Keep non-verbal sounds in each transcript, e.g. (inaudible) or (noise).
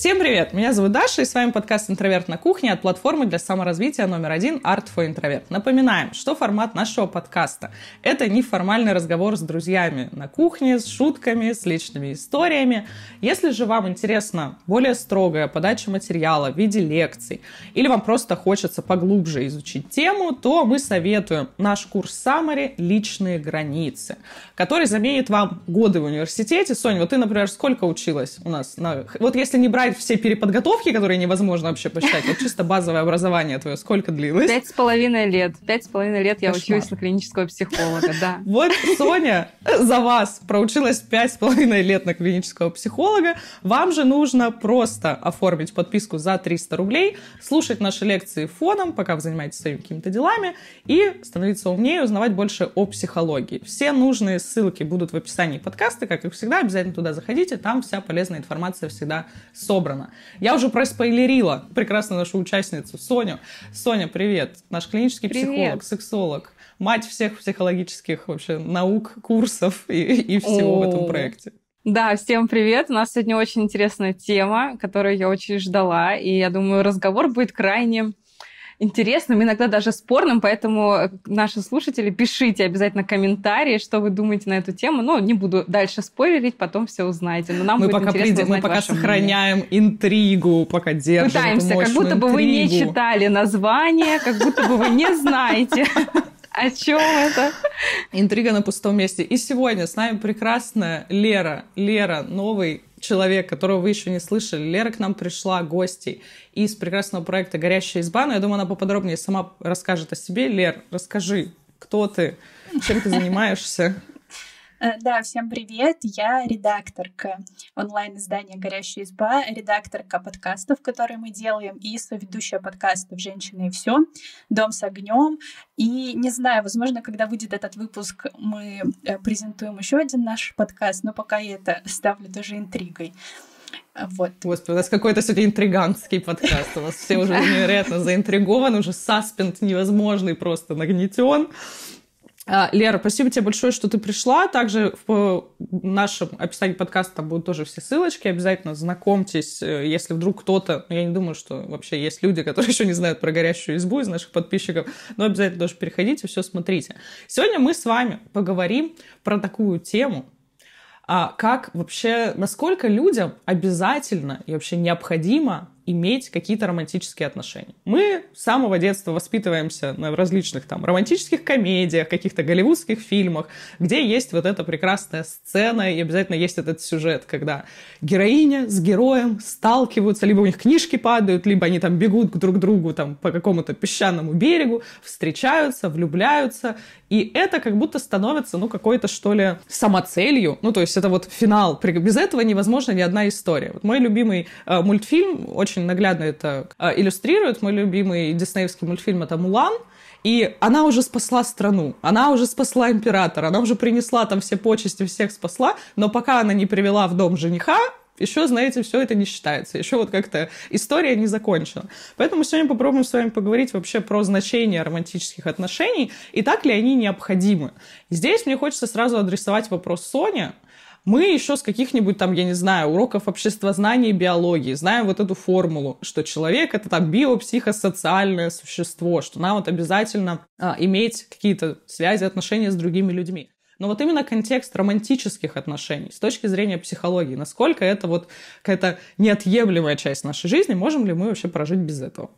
Всем привет! Меня зовут Даша, и с вами подкаст «Интроверт на кухне» от платформы для саморазвития номер один «Art for Introvert». Напоминаем, что формат нашего подкаста – это неформальный разговор с друзьями на кухне, с шутками, с личными историями. Если же вам интересна более строгая подача материала в виде лекций, или вам просто хочется поглубже изучить тему, то мы советуем наш курс Самари «Личные границы», который заменит вам годы в университете. Соня, вот ты, например, сколько училась у нас? На... Вот если не брать Посчитай все переподготовки, которые невозможно вообще посчитать. Вот чисто базовое образование твое сколько длилось? Пять с половиной лет. Пять с половиной лет я Кошмар. училась на клинического психолога, да. Вот Соня за вас проучилась пять с половиной лет на клинического психолога. Вам же нужно просто оформить подписку за 300 рублей, слушать наши лекции фоном, пока вы занимаетесь своими какими-то делами, и становиться умнее, узнавать больше о психологии. Все нужные ссылки будут в описании подкаста, как и всегда. Обязательно туда заходите, там вся полезная информация всегда собрана собрано. Я уже проспойлерила прекрасно нашу участницу Соню. Соня, привет. Наш клинический привет. психолог, сексолог, мать всех психологических вообще наук, курсов и, и всего О. в этом проекте. Да, всем привет. У нас сегодня очень интересная тема, которую я очень ждала, и я думаю, разговор будет крайне интересным, иногда даже спорным, поэтому э, наши слушатели, пишите обязательно комментарии, что вы думаете на эту тему. Ну, не буду дальше спойлерить, потом все узнаете. Но нам мы будет пока интересно придем, Мы пока сохраняем мнение. интригу, пока держим Пытаемся, как будто интригу. бы вы не читали название, как будто бы вы не знаете. (laughs) О чем это? Интрига на пустом месте. И сегодня с нами прекрасная Лера. Лера, новый человек, которого вы еще не слышали. Лера к нам пришла гости из прекрасного проекта «Горящая изба». Но я думаю, она поподробнее сама расскажет о себе. Лер, расскажи, кто ты, чем ты занимаешься? Э, да, всем привет. Я редакторка онлайн-издания «Горящая изба», редакторка подкастов, которые мы делаем, и соведущая подкастов «Женщины и все», «Дом с огнем». И не знаю, возможно, когда выйдет этот выпуск, мы э, презентуем еще один наш подкаст, но пока я это ставлю тоже интригой. Вот. Господи, у нас какой-то сегодня интриганский подкаст. У нас все уже невероятно заинтригованы, уже саспенд невозможный просто нагнетен. А, Лера, спасибо тебе большое, что ты пришла. Также в э, нашем описании подкаста будут тоже все ссылочки. Обязательно знакомьтесь, э, если вдруг кто-то... Ну, я не думаю, что вообще есть люди, которые (laughs) еще не знают про горящую избу из наших подписчиков, но обязательно тоже переходите, все смотрите. Сегодня мы с вами поговорим про такую тему, а, как вообще, насколько людям обязательно и вообще необходимо иметь какие-то романтические отношения. Мы с самого детства воспитываемся на различных там романтических комедиях, каких-то голливудских фильмах, где есть вот эта прекрасная сцена, и обязательно есть этот сюжет, когда героиня с героем сталкиваются, либо у них книжки падают, либо они там бегут друг к другу там по какому-то песчаному берегу, встречаются, влюбляются, и это как будто становится, ну, какой-то, что ли, самоцелью, ну, то есть это вот финал, без этого невозможно ни одна история. Вот мой любимый э, мультфильм очень очень наглядно это а, иллюстрирует. Мой любимый диснеевский мультфильм — это «Мулан», и она уже спасла страну, она уже спасла императора, она уже принесла там все почести, всех спасла, но пока она не привела в дом жениха, еще, знаете, все это не считается. Еще вот как-то история не закончена. Поэтому сегодня попробуем с вами поговорить вообще про значение романтических отношений и так ли они необходимы. Здесь мне хочется сразу адресовать вопрос Соне, мы еще с каких-нибудь там, я не знаю, уроков обществознания и биологии знаем вот эту формулу, что человек — это там биопсихосоциальное существо, что нам вот обязательно а, иметь какие-то связи, отношения с другими людьми. Но вот именно контекст романтических отношений с точки зрения психологии, насколько это вот какая-то неотъемлемая часть нашей жизни, можем ли мы вообще прожить без этого?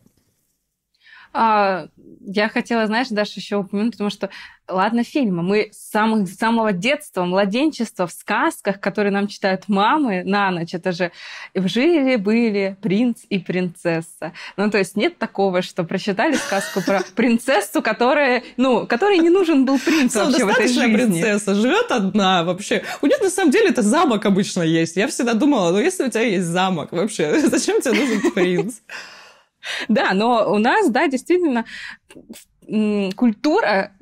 А, я хотела, знаешь, Даша, еще упомянуть, потому что, ладно, фильмы. Мы с самых, с самого детства, младенчества, в сказках, которые нам читают мамы на ночь, это же жили-были принц и принцесса. Ну, то есть нет такого, что прочитали сказку про (laughs) принцессу, которая, ну, которой не нужен был принц ну, вообще в этой жизни. принцесса, живет одна вообще. У нее на самом деле это замок обычно есть. Я всегда думала, ну, если у тебя есть замок вообще, (laughs) зачем тебе нужен принц? (laughs) Да, но у нас, да, действительно культура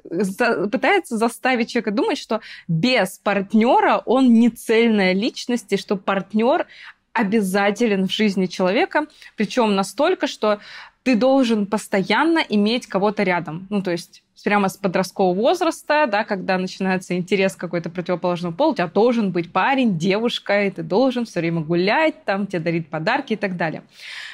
пытается заставить человека думать, что без партнера он не цельная личность, и что партнер обязателен в жизни человека, причем настолько, что ты должен постоянно иметь кого-то рядом. Ну, то есть прямо с подросткового возраста, да, когда начинается интерес какой-то противоположного пола, у тебя должен быть парень, девушка, и ты должен все время гулять, там тебе дарит подарки и так далее.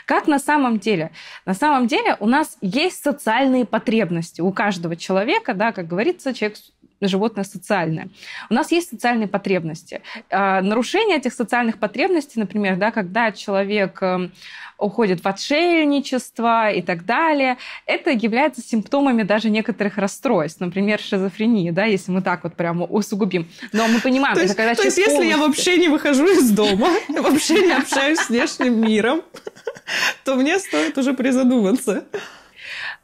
Как на самом деле? На самом деле у нас есть социальные потребности у каждого человека, да, как говорится, человек животное социальное. У нас есть социальные потребности. А, нарушение этих социальных потребностей, например, да, когда человек эм, уходит в отшельничество и так далее, это является симптомами даже некоторых расстройств, например, шизофрении, да, если мы так вот прямо усугубим. Но мы понимаем, то есть, когда То есть, полностью... если я вообще не выхожу из дома, (laughs) вообще не общаюсь с внешним миром, (laughs) то мне стоит уже призадуматься.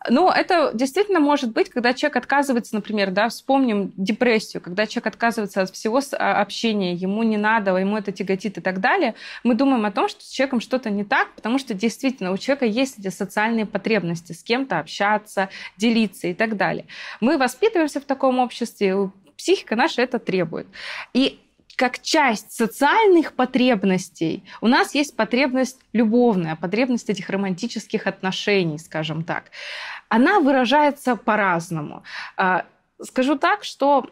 Ну, это действительно может быть, когда человек отказывается, например, да, вспомним депрессию, когда человек отказывается от всего а, общения, ему не надо, ему это тяготит и так далее, мы думаем о том, что с человеком что-то не так, потому что действительно у человека есть эти социальные потребности, с кем-то общаться, делиться и так далее. Мы воспитываемся в таком обществе, психика наша это требует. И как часть социальных потребностей у нас есть потребность любовная, потребность этих романтических отношений, скажем так. Она выражается по-разному. А, скажу так, что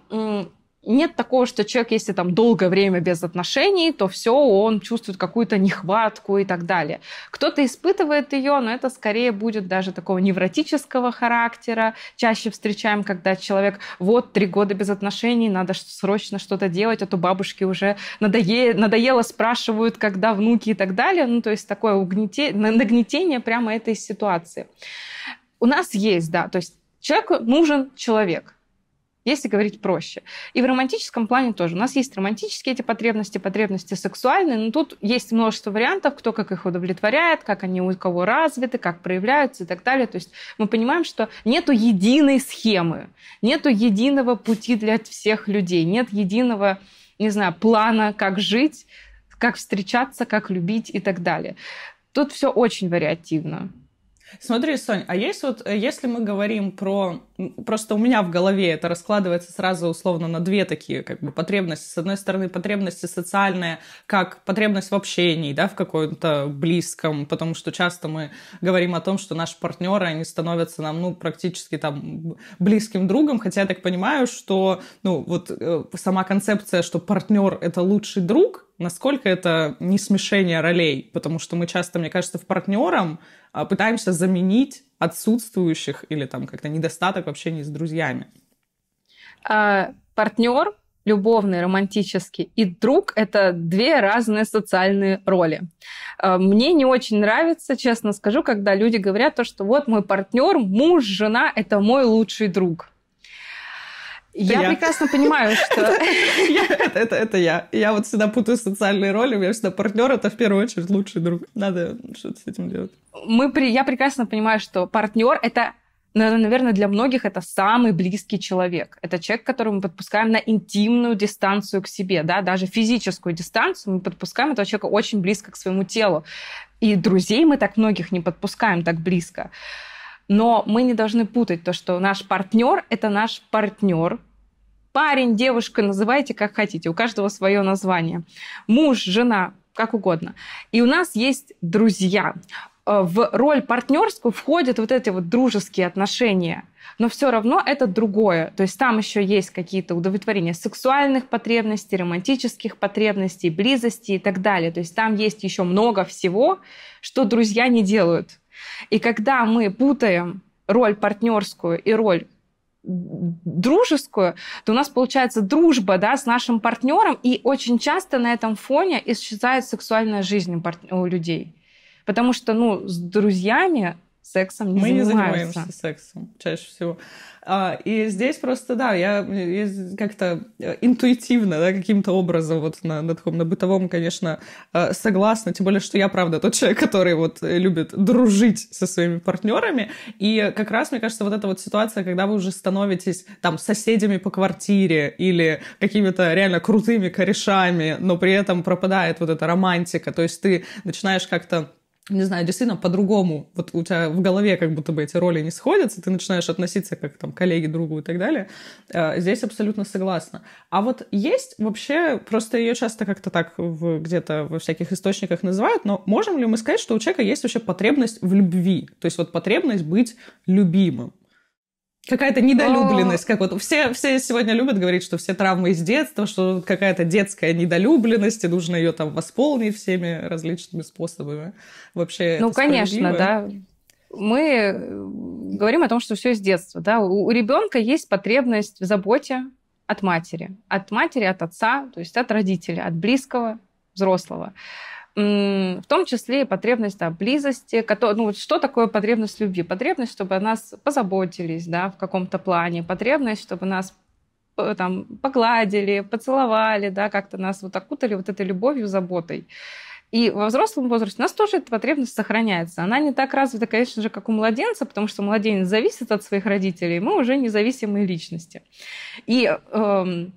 нет такого, что человек, если там долгое время без отношений, то все, он чувствует какую-то нехватку и так далее. Кто-то испытывает ее, но это скорее будет даже такого невротического характера. Чаще встречаем, когда человек, вот, три года без отношений, надо срочно что-то делать, а то бабушки уже надое... надоело спрашивают, когда внуки и так далее. Ну, то есть такое угнете... нагнетение прямо этой ситуации. У нас есть, да, то есть человеку нужен человек – если говорить проще. И в романтическом плане тоже. У нас есть романтические эти потребности, потребности сексуальные, но тут есть множество вариантов, кто как их удовлетворяет, как они у кого развиты, как проявляются и так далее. То есть мы понимаем, что нету единой схемы, нету единого пути для всех людей, нет единого, не знаю, плана, как жить, как встречаться, как любить и так далее. Тут все очень вариативно. Смотри, Сонь, а есть вот, э, если мы говорим про... Просто у меня в голове это раскладывается сразу условно на две такие как бы потребности. С одной стороны, потребности социальные, как потребность в общении, да, в каком-то близком, потому что часто мы говорим о том, что наши партнеры, они становятся нам, ну, практически там близким другом, хотя я так понимаю, что, ну, вот э, сама концепция, что партнер — это лучший друг, насколько это не смешение ролей, потому что мы часто, мне кажется, в партнером а, пытаемся заменить отсутствующих или там как-то недостаток общения с друзьями. А, партнер любовный, романтический, и друг — это две разные социальные роли. А, мне не очень нравится, честно скажу, когда люди говорят то, что вот мой партнер, муж, жена — это мой лучший друг. Я, я прекрасно понимаю, что... (laughs) Это это я. Я вот всегда путаю социальные роли, у меня всегда партнер — это в первую очередь лучший друг. Надо что-то с этим делать. Мы Я прекрасно понимаю, что партнер — это наверное, для многих это самый близкий человек. Это человек, которого мы подпускаем на интимную дистанцию к себе, да, даже физическую дистанцию. Мы подпускаем этого человека очень близко к своему телу. И друзей мы так многих не подпускаем так близко. Но мы не должны путать то, что наш партнер – это наш партнер, парень, девушка, называйте как хотите, у каждого свое название. Муж, жена, как угодно. И у нас есть друзья. Э, в роль партнерскую входят вот эти вот дружеские отношения. Но все равно это другое. То есть там еще есть какие-то удовлетворения сексуальных потребностей, романтических потребностей, близости и так далее. То есть там есть еще много всего, что друзья не делают. И когда мы путаем роль партнерскую и роль дружескую, то у нас получается дружба да, с нашим партнером, и очень часто на этом фоне исчезает сексуальная жизнь у людей. Потому что ну, с друзьями сексом не Мы занимаются. не занимаемся сексом чаще всего. А, и здесь просто, да, я, я как-то э, интуитивно, да, каким-то образом вот на, на таком, на бытовом, конечно, э, согласна. Тем более, что я, правда, тот человек, который вот э, любит дружить со своими партнерами. И как раз, мне кажется, вот эта вот ситуация, когда вы уже становитесь там соседями по квартире или какими-то реально крутыми корешами, но при этом пропадает вот эта романтика. То есть ты начинаешь как-то не знаю, действительно по-другому, вот у тебя в голове как будто бы эти роли не сходятся, ты начинаешь относиться как там коллеги другу и так далее, э, здесь абсолютно согласна. А вот есть вообще, просто ее часто как-то так в, где-то во всяких источниках называют, но можем ли мы сказать, что у человека есть вообще потребность в любви, то есть вот потребность быть любимым? Какая-то недолюбленность, а. как вот все, все сегодня любят говорить, что все травмы из детства, что какая-то детская недолюбленность, и нужно ее там восполнить всеми различными способами. Вообще Ну, конечно, да. Мы э, говорим о том, что все из детства, да. У, у ребенка есть потребность в заботе от матери, от матери, от отца, то есть от родителя, от близкого, взрослого в том числе и потребность да, близости. Который, ну, вот что такое потребность любви? Потребность, чтобы о нас позаботились да, в каком-то плане, потребность, чтобы нас э, там, погладили, поцеловали, да, как-то нас вот окутали вот этой любовью, заботой. И во взрослом возрасте у нас тоже эта потребность сохраняется. Она не так развита, конечно же, как у младенца, потому что младенец зависит от своих родителей, мы уже независимые личности. И эм,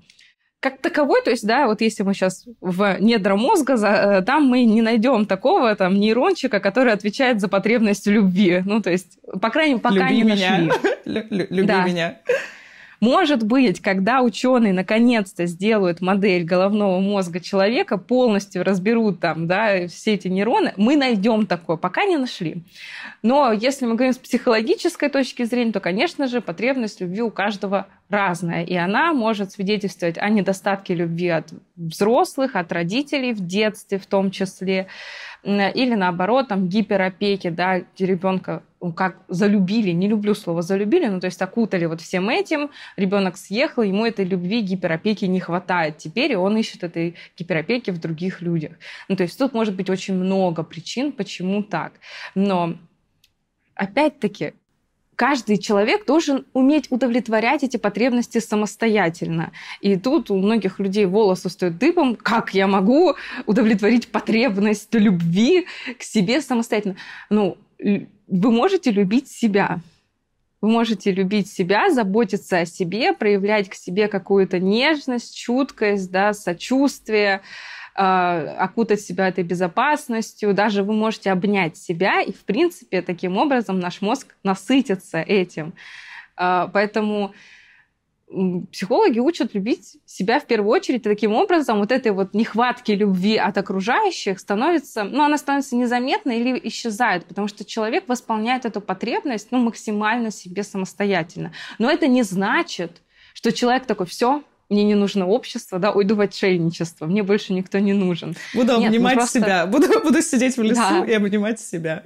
как таковой, то есть, да, вот если мы сейчас в недра мозга, э, там мы не найдем такого там нейрончика, который отвечает за потребность любви. Ну, то есть, по крайней мере, пока люби не меня. нашли. Люби меня. Может быть, когда ученые наконец-то сделают модель головного мозга человека, полностью разберут там, да, все эти нейроны, мы найдем такое, пока не нашли. Но если мы говорим с психологической точки зрения, то, конечно же, потребность любви у каждого разная, и она может свидетельствовать о недостатке любви от взрослых, от родителей в детстве в том числе, или наоборот, там, гиперопеки, да, ребенка ну, как залюбили, не люблю слово залюбили, ну то есть окутали вот всем этим, ребенок съехал, ему этой любви гиперопеки не хватает теперь, и он ищет этой гиперопеки в других людях. Ну то есть тут может быть очень много причин, почему так. Но опять-таки каждый человек должен уметь удовлетворять эти потребности самостоятельно. И тут у многих людей волосы стоят дыбом, как я могу удовлетворить потребность любви к себе самостоятельно. Ну, вы можете любить себя. Вы можете любить себя, заботиться о себе, проявлять к себе какую-то нежность, чуткость, да, сочувствие, а, окутать себя этой безопасностью, даже вы можете обнять себя, и, в принципе, таким образом наш мозг насытится этим. А, поэтому психологи учат любить себя в первую очередь, и таким образом вот этой вот нехватки любви от окружающих становится, ну, она становится незаметной или исчезает, потому что человек восполняет эту потребность, ну, максимально себе самостоятельно. Но это не значит, что человек такой, все, мне не нужно общество, да, уйду в отшельничество, мне больше никто не нужен. Буду Нет, ну обнимать ну просто... себя, буду, (laughs) буду сидеть в лесу да. и обнимать себя.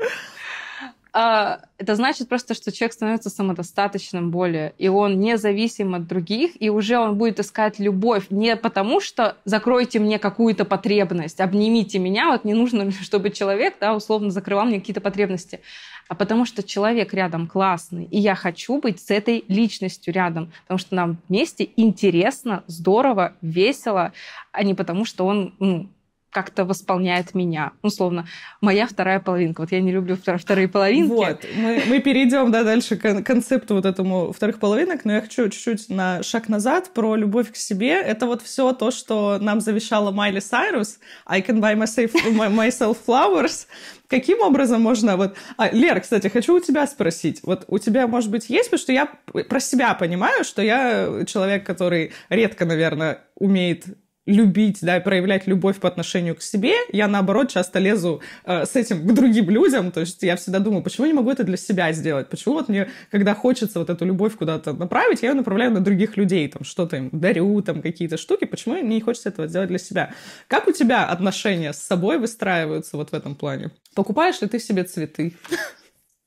А, это значит просто, что человек становится самодостаточным более, и он независим от других, и уже он будет искать любовь не потому, что закройте мне какую-то потребность, обнимите меня, вот не нужно, чтобы человек, да, условно закрывал мне какие-то потребности, а потому что человек рядом классный, и я хочу быть с этой личностью рядом, потому что нам вместе интересно, здорово, весело, а не потому, что он ну, как-то восполняет меня. Условно, моя вторая половинка. Вот я не люблю вторые половинки. Вот, мы, мы перейдем да, дальше к концепту вот этому вторых половинок, но я хочу чуть-чуть на шаг назад про любовь к себе. Это вот все то, что нам завещала Майли Сайрус. I can buy myself, myself flowers. Каким образом можно вот... А, Лера, кстати, хочу у тебя спросить. Вот у тебя, может быть, есть, потому что я про себя понимаю, что я человек, который редко, наверное, умеет любить, да, проявлять любовь по отношению к себе, я, наоборот, часто лезу э, с этим к другим людям, то есть я всегда думаю, почему я не могу это для себя сделать, почему вот мне, когда хочется вот эту любовь куда-то направить, я ее направляю на других людей, там, что-то им дарю, там, какие-то штуки, почему мне не хочется этого сделать для себя. Как у тебя отношения с собой выстраиваются вот в этом плане? Покупаешь ли ты себе цветы? (laughs)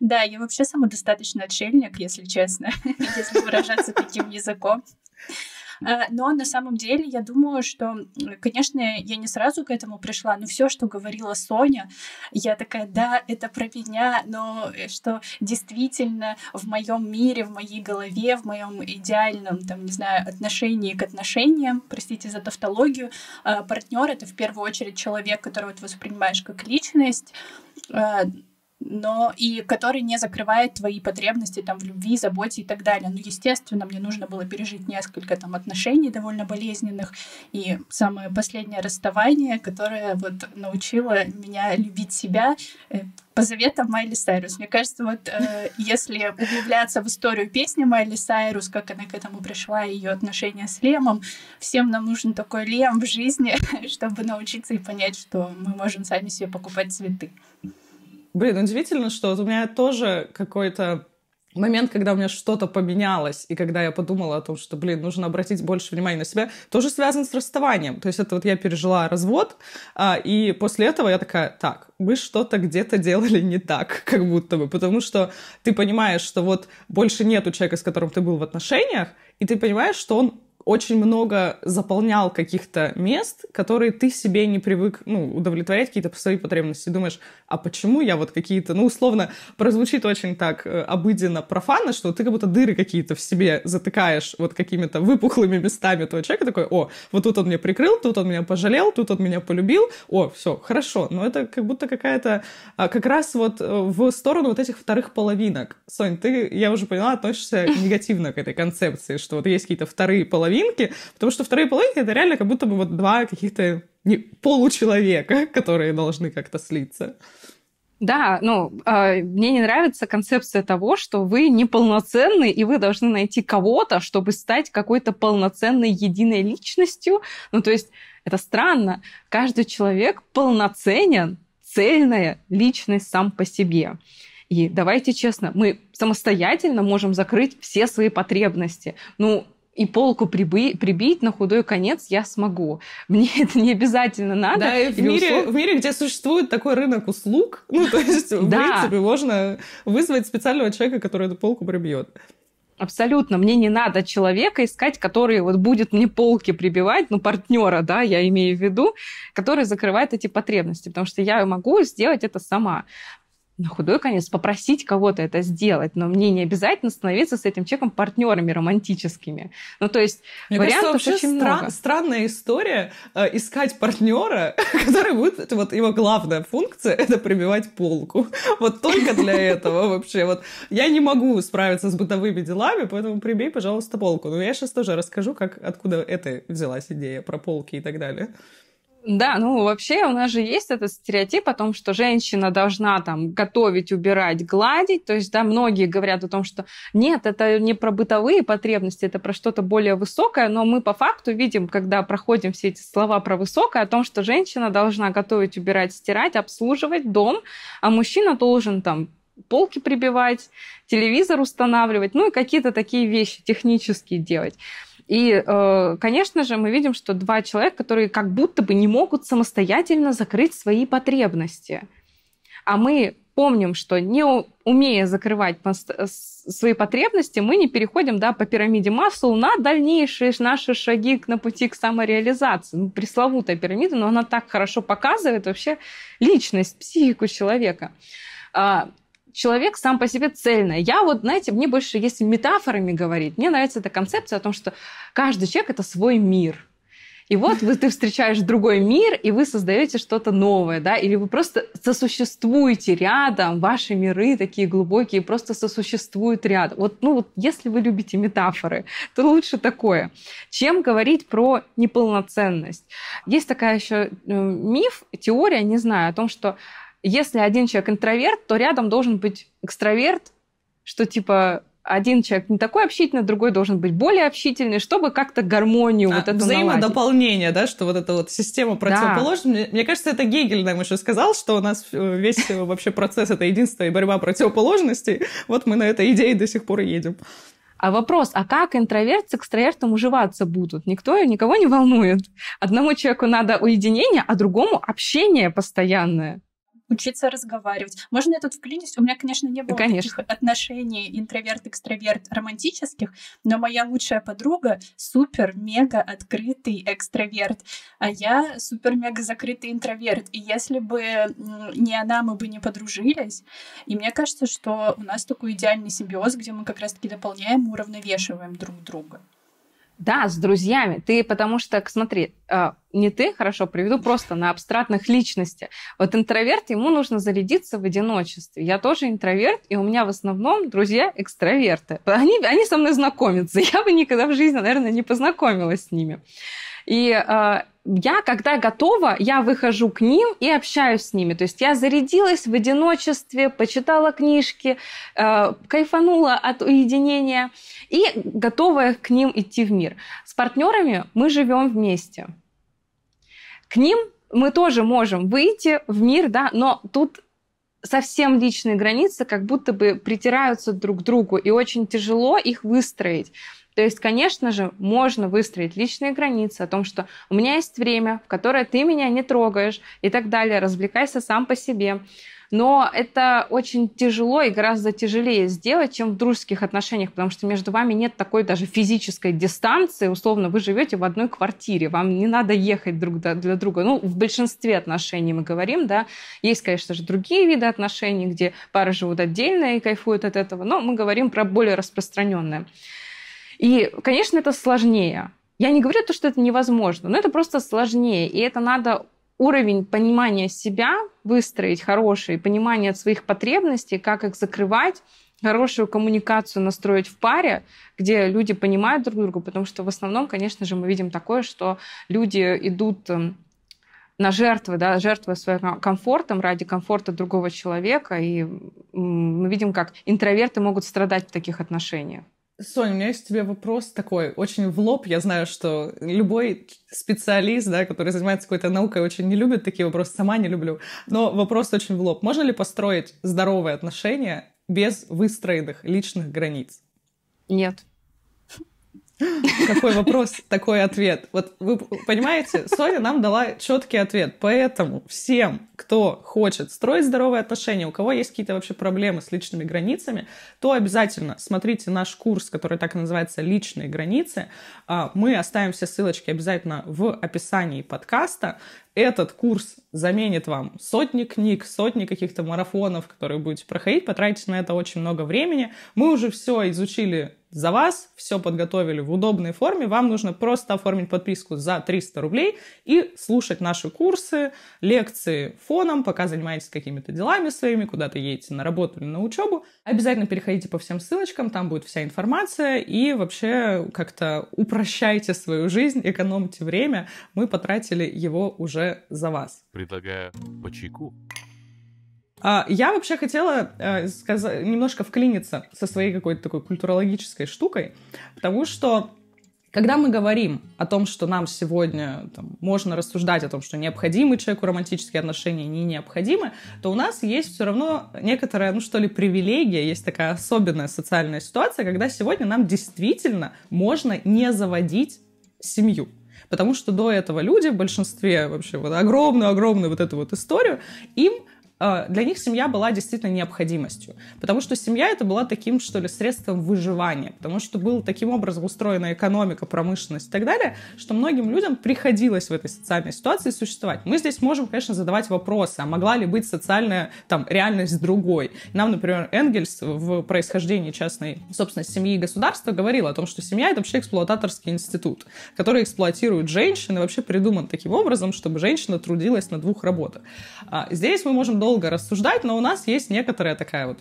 Да, я вообще самодостаточный отшельник, если честно, (laughs) если выражаться таким языком. Э, но на самом деле я думаю, что, конечно, я не сразу к этому пришла, но все, что говорила Соня, я такая, да, это про меня, но э, что действительно в моем мире, в моей голове, в моем идеальном, там, не знаю, отношении к отношениям, простите за тавтологию, э, партнер это в первую очередь человек, которого ты воспринимаешь как личность, но и который не закрывает твои потребности там в любви, заботе и так далее. Ну, естественно, мне нужно было пережить несколько там отношений довольно болезненных и самое последнее расставание, которое вот научило меня любить себя э, по заветам Майли Сайрус. Мне кажется, вот э, (laughs) если углубляться в историю песни Майли Сайрус, как она к этому пришла, ее отношения с Лемом, всем нам нужен такой Лем в жизни, (laughs) чтобы научиться и понять, что мы можем сами себе покупать цветы блин, удивительно, что вот у меня тоже какой-то момент, когда у меня что-то поменялось, и когда я подумала о том, что, блин, нужно обратить больше внимания на себя, тоже связан с расставанием. То есть это вот я пережила развод, а, и после этого я такая, так, мы что-то где-то делали не так, (laughs) как будто бы, потому что ты понимаешь, что вот больше нету человека, с которым ты был в отношениях, и ты понимаешь, что он очень много заполнял каких-то мест, которые ты себе не привык, ну, удовлетворять какие-то свои потребности. думаешь, а почему я вот какие-то, ну, условно, прозвучит очень так э, обыденно, профанно, что ты как будто дыры какие-то в себе затыкаешь вот какими-то выпуклыми местами этого человека, такой, о, вот тут он меня прикрыл, тут он меня пожалел, тут он меня полюбил, о, все, хорошо. Но это как будто какая-то, а, как раз вот э, в сторону вот этих вторых половинок. Сонь, ты, я уже поняла, относишься негативно к этой концепции, что вот есть какие-то вторые половинки, половинки, потому что вторые половинки — это реально как будто бы вот два каких-то не получеловека, (laughs) которые должны как-то слиться. Да, ну, э, мне не нравится концепция того, что вы неполноценны, и вы должны найти кого-то, чтобы стать какой-то полноценной единой личностью. Ну, то есть это странно. Каждый человек полноценен, цельная личность сам по себе. И давайте честно, мы самостоятельно можем закрыть все свои потребности. Ну, и полку приби- прибить на худой конец я смогу. Мне (laughs) это не обязательно надо. Да, и в, мире, услуг... в мире, где существует такой рынок услуг, (laughs) ну, то есть, в принципе, можно вызвать специального человека, который эту полку прибьет. Абсолютно. Мне не надо человека искать, который вот будет мне полки прибивать, ну, партнера, да, я имею в виду, который закрывает эти потребности, потому что я могу сделать это сама на худой конец попросить кого-то это сделать, но мне не обязательно становиться с этим человеком партнерами романтическими. Ну, то есть мне вариантов кажется, очень стра- много. странная история э, искать партнера, (laughs) который будет... Вот его главная функция — это прибивать полку. (laughs) Вот только для этого вообще. Вот я не могу справиться с бытовыми делами, поэтому прибей, пожалуйста, полку. Но ну, я сейчас тоже расскажу, как, откуда это взялась идея про полки и так далее. Да, ну вообще у нас же есть этот стереотип о том, что женщина должна там готовить, убирать, гладить. То есть, да, многие говорят о том, что нет, это не про бытовые потребности, это про что-то более высокое. Но мы по факту видим, когда проходим все эти слова про высокое, о том, что женщина должна готовить, убирать, стирать, обслуживать дом, а мужчина должен там полки прибивать, телевизор устанавливать, ну и какие-то такие вещи технические делать. И, э, конечно же, мы видим, что два человека, которые как будто бы не могут самостоятельно закрыть свои потребности. А мы помним, что не умея закрывать свои потребности, мы не переходим да, по пирамиде Масл на дальнейшие наши шаги на пути к самореализации. Ну, пресловутая пирамида, но она так хорошо показывает вообще личность, психику человека. А, человек сам по себе цельный. Я вот, знаете, мне больше, если метафорами говорить, мне нравится эта концепция о том, что каждый человек – это свой мир. И вот вы, ты встречаешь другой мир, и вы создаете что-то новое, да, или вы просто сосуществуете рядом, ваши миры такие глубокие, просто сосуществуют рядом. Вот, ну вот, если вы любите метафоры, то лучше такое, чем говорить про неполноценность. Есть такая еще э, миф, теория, не знаю, о том, что если один человек интроверт, то рядом должен быть экстраверт, что типа один человек не такой общительный, другой должен быть более общительный, чтобы как-то гармонию а, вот эту Взаимодополнение, наладить. да, что вот эта вот система противоположна. Да. Мне, мне кажется, это Гегель нам еще сказал, что у нас э, весь э, вообще процесс — это единство и борьба противоположностей. Вот мы на этой идее до сих пор едем. А вопрос, а как интроверт с экстравертом уживаться будут? Никто никого не волнует. Одному человеку надо уединение, а другому общение постоянное учиться разговаривать. Можно я тут вклинюсь? У меня, конечно, не было конечно. таких отношений интроверт-экстраверт романтических, но моя лучшая подруга супер-мега открытый экстраверт, а я супер-мега закрытый интроверт. И если бы не она, мы бы не подружились. И мне кажется, что у нас такой идеальный симбиоз, где мы как раз-таки дополняем уравновешиваем друг друга. Да, с друзьями. Ты потому что, смотри, а, не ты, хорошо, приведу просто на абстрактных личности. Вот интроверт, ему нужно зарядиться в одиночестве. Я тоже интроверт, и у меня в основном друзья экстраверты. Они, они со мной знакомятся. (laughs) Я бы никогда в жизни, наверное, не познакомилась с ними. И а, я, когда готова, я выхожу к ним и общаюсь с ними. То есть я зарядилась в одиночестве, почитала книжки, э, кайфанула от уединения и готова к ним идти в мир. С партнерами мы живем вместе. К ним мы тоже можем выйти в мир, да, но тут совсем личные границы как будто бы притираются друг к другу, и очень тяжело их выстроить. То есть, конечно же, можно выстроить личные границы о том, что у меня есть время, в которое ты меня не трогаешь и так далее, развлекайся сам по себе. Но это очень тяжело и гораздо тяжелее сделать, чем в дружеских отношениях, потому что между вами нет такой даже физической дистанции. Условно, вы живете в одной квартире, вам не надо ехать друг для друга. Ну, в большинстве отношений мы говорим, да. Есть, конечно же, другие виды отношений, где пары живут отдельно и кайфуют от этого, но мы говорим про более распространенное. И, конечно, это сложнее. Я не говорю то, что это невозможно, но это просто сложнее. И это надо уровень понимания себя выстроить хороший, понимание своих потребностей, как их закрывать, хорошую коммуникацию настроить в паре, где люди понимают друг друга, потому что в основном, конечно же, мы видим такое, что люди идут эм, на жертвы, да, жертвы своим комфортом ради комфорта другого человека, и мы видим, как интроверты могут страдать в таких отношениях. Соня, у меня есть тебе вопрос такой, очень в лоб. Я знаю, что любой специалист, да, который занимается какой-то наукой, очень не любит такие вопросы, сама не люблю. Но вопрос очень в лоб. Можно ли построить здоровые отношения без выстроенных личных границ? Нет. Какой вопрос, такой ответ. Вот вы понимаете, Соня нам дала четкий ответ. Поэтому всем, кто хочет строить здоровые отношения, у кого есть какие-то вообще проблемы с личными границами, то обязательно смотрите наш курс, который так и называется «Личные границы». А, мы оставим все ссылочки обязательно в описании подкаста этот курс заменит вам сотни книг, сотни каких-то марафонов, которые будете проходить, потратите на это очень много времени. Мы уже все изучили за вас, все подготовили в удобной форме. Вам нужно просто оформить подписку за 300 рублей и слушать наши курсы, лекции фоном, пока занимаетесь какими-то делами своими, куда-то едете на работу или на учебу. Обязательно переходите по всем ссылочкам, там будет вся информация. И вообще как-то упрощайте свою жизнь, экономьте время. Мы потратили его уже за вас. Предлагаю по чайку. А, я вообще хотела э, сказать, немножко вклиниться со своей какой-то такой культурологической штукой, потому что когда мы говорим о том, что нам сегодня там, можно рассуждать о том, что необходимы человеку романтические отношения, не необходимы, то у нас есть все равно некоторая, ну что ли, привилегия, есть такая особенная социальная ситуация, когда сегодня нам действительно можно не заводить семью. Потому что до этого люди в большинстве вообще вот огромную-огромную вот эту вот историю, им а, для них семья была действительно необходимостью. Потому что семья это была таким, что ли, средством выживания. Потому что была таким образом устроена экономика, промышленность и так далее, что многим людям приходилось в этой социальной ситуации существовать. Мы здесь можем, конечно, задавать вопросы, а могла ли быть социальная там, реальность другой. Нам, например, Энгельс в происхождении частной собственности семьи и государства говорил о том, что семья — это вообще эксплуататорский институт, который эксплуатирует женщин и вообще придуман таким образом, чтобы женщина трудилась на двух работах. А здесь мы можем долго долго рассуждать, но у нас есть некоторая такая вот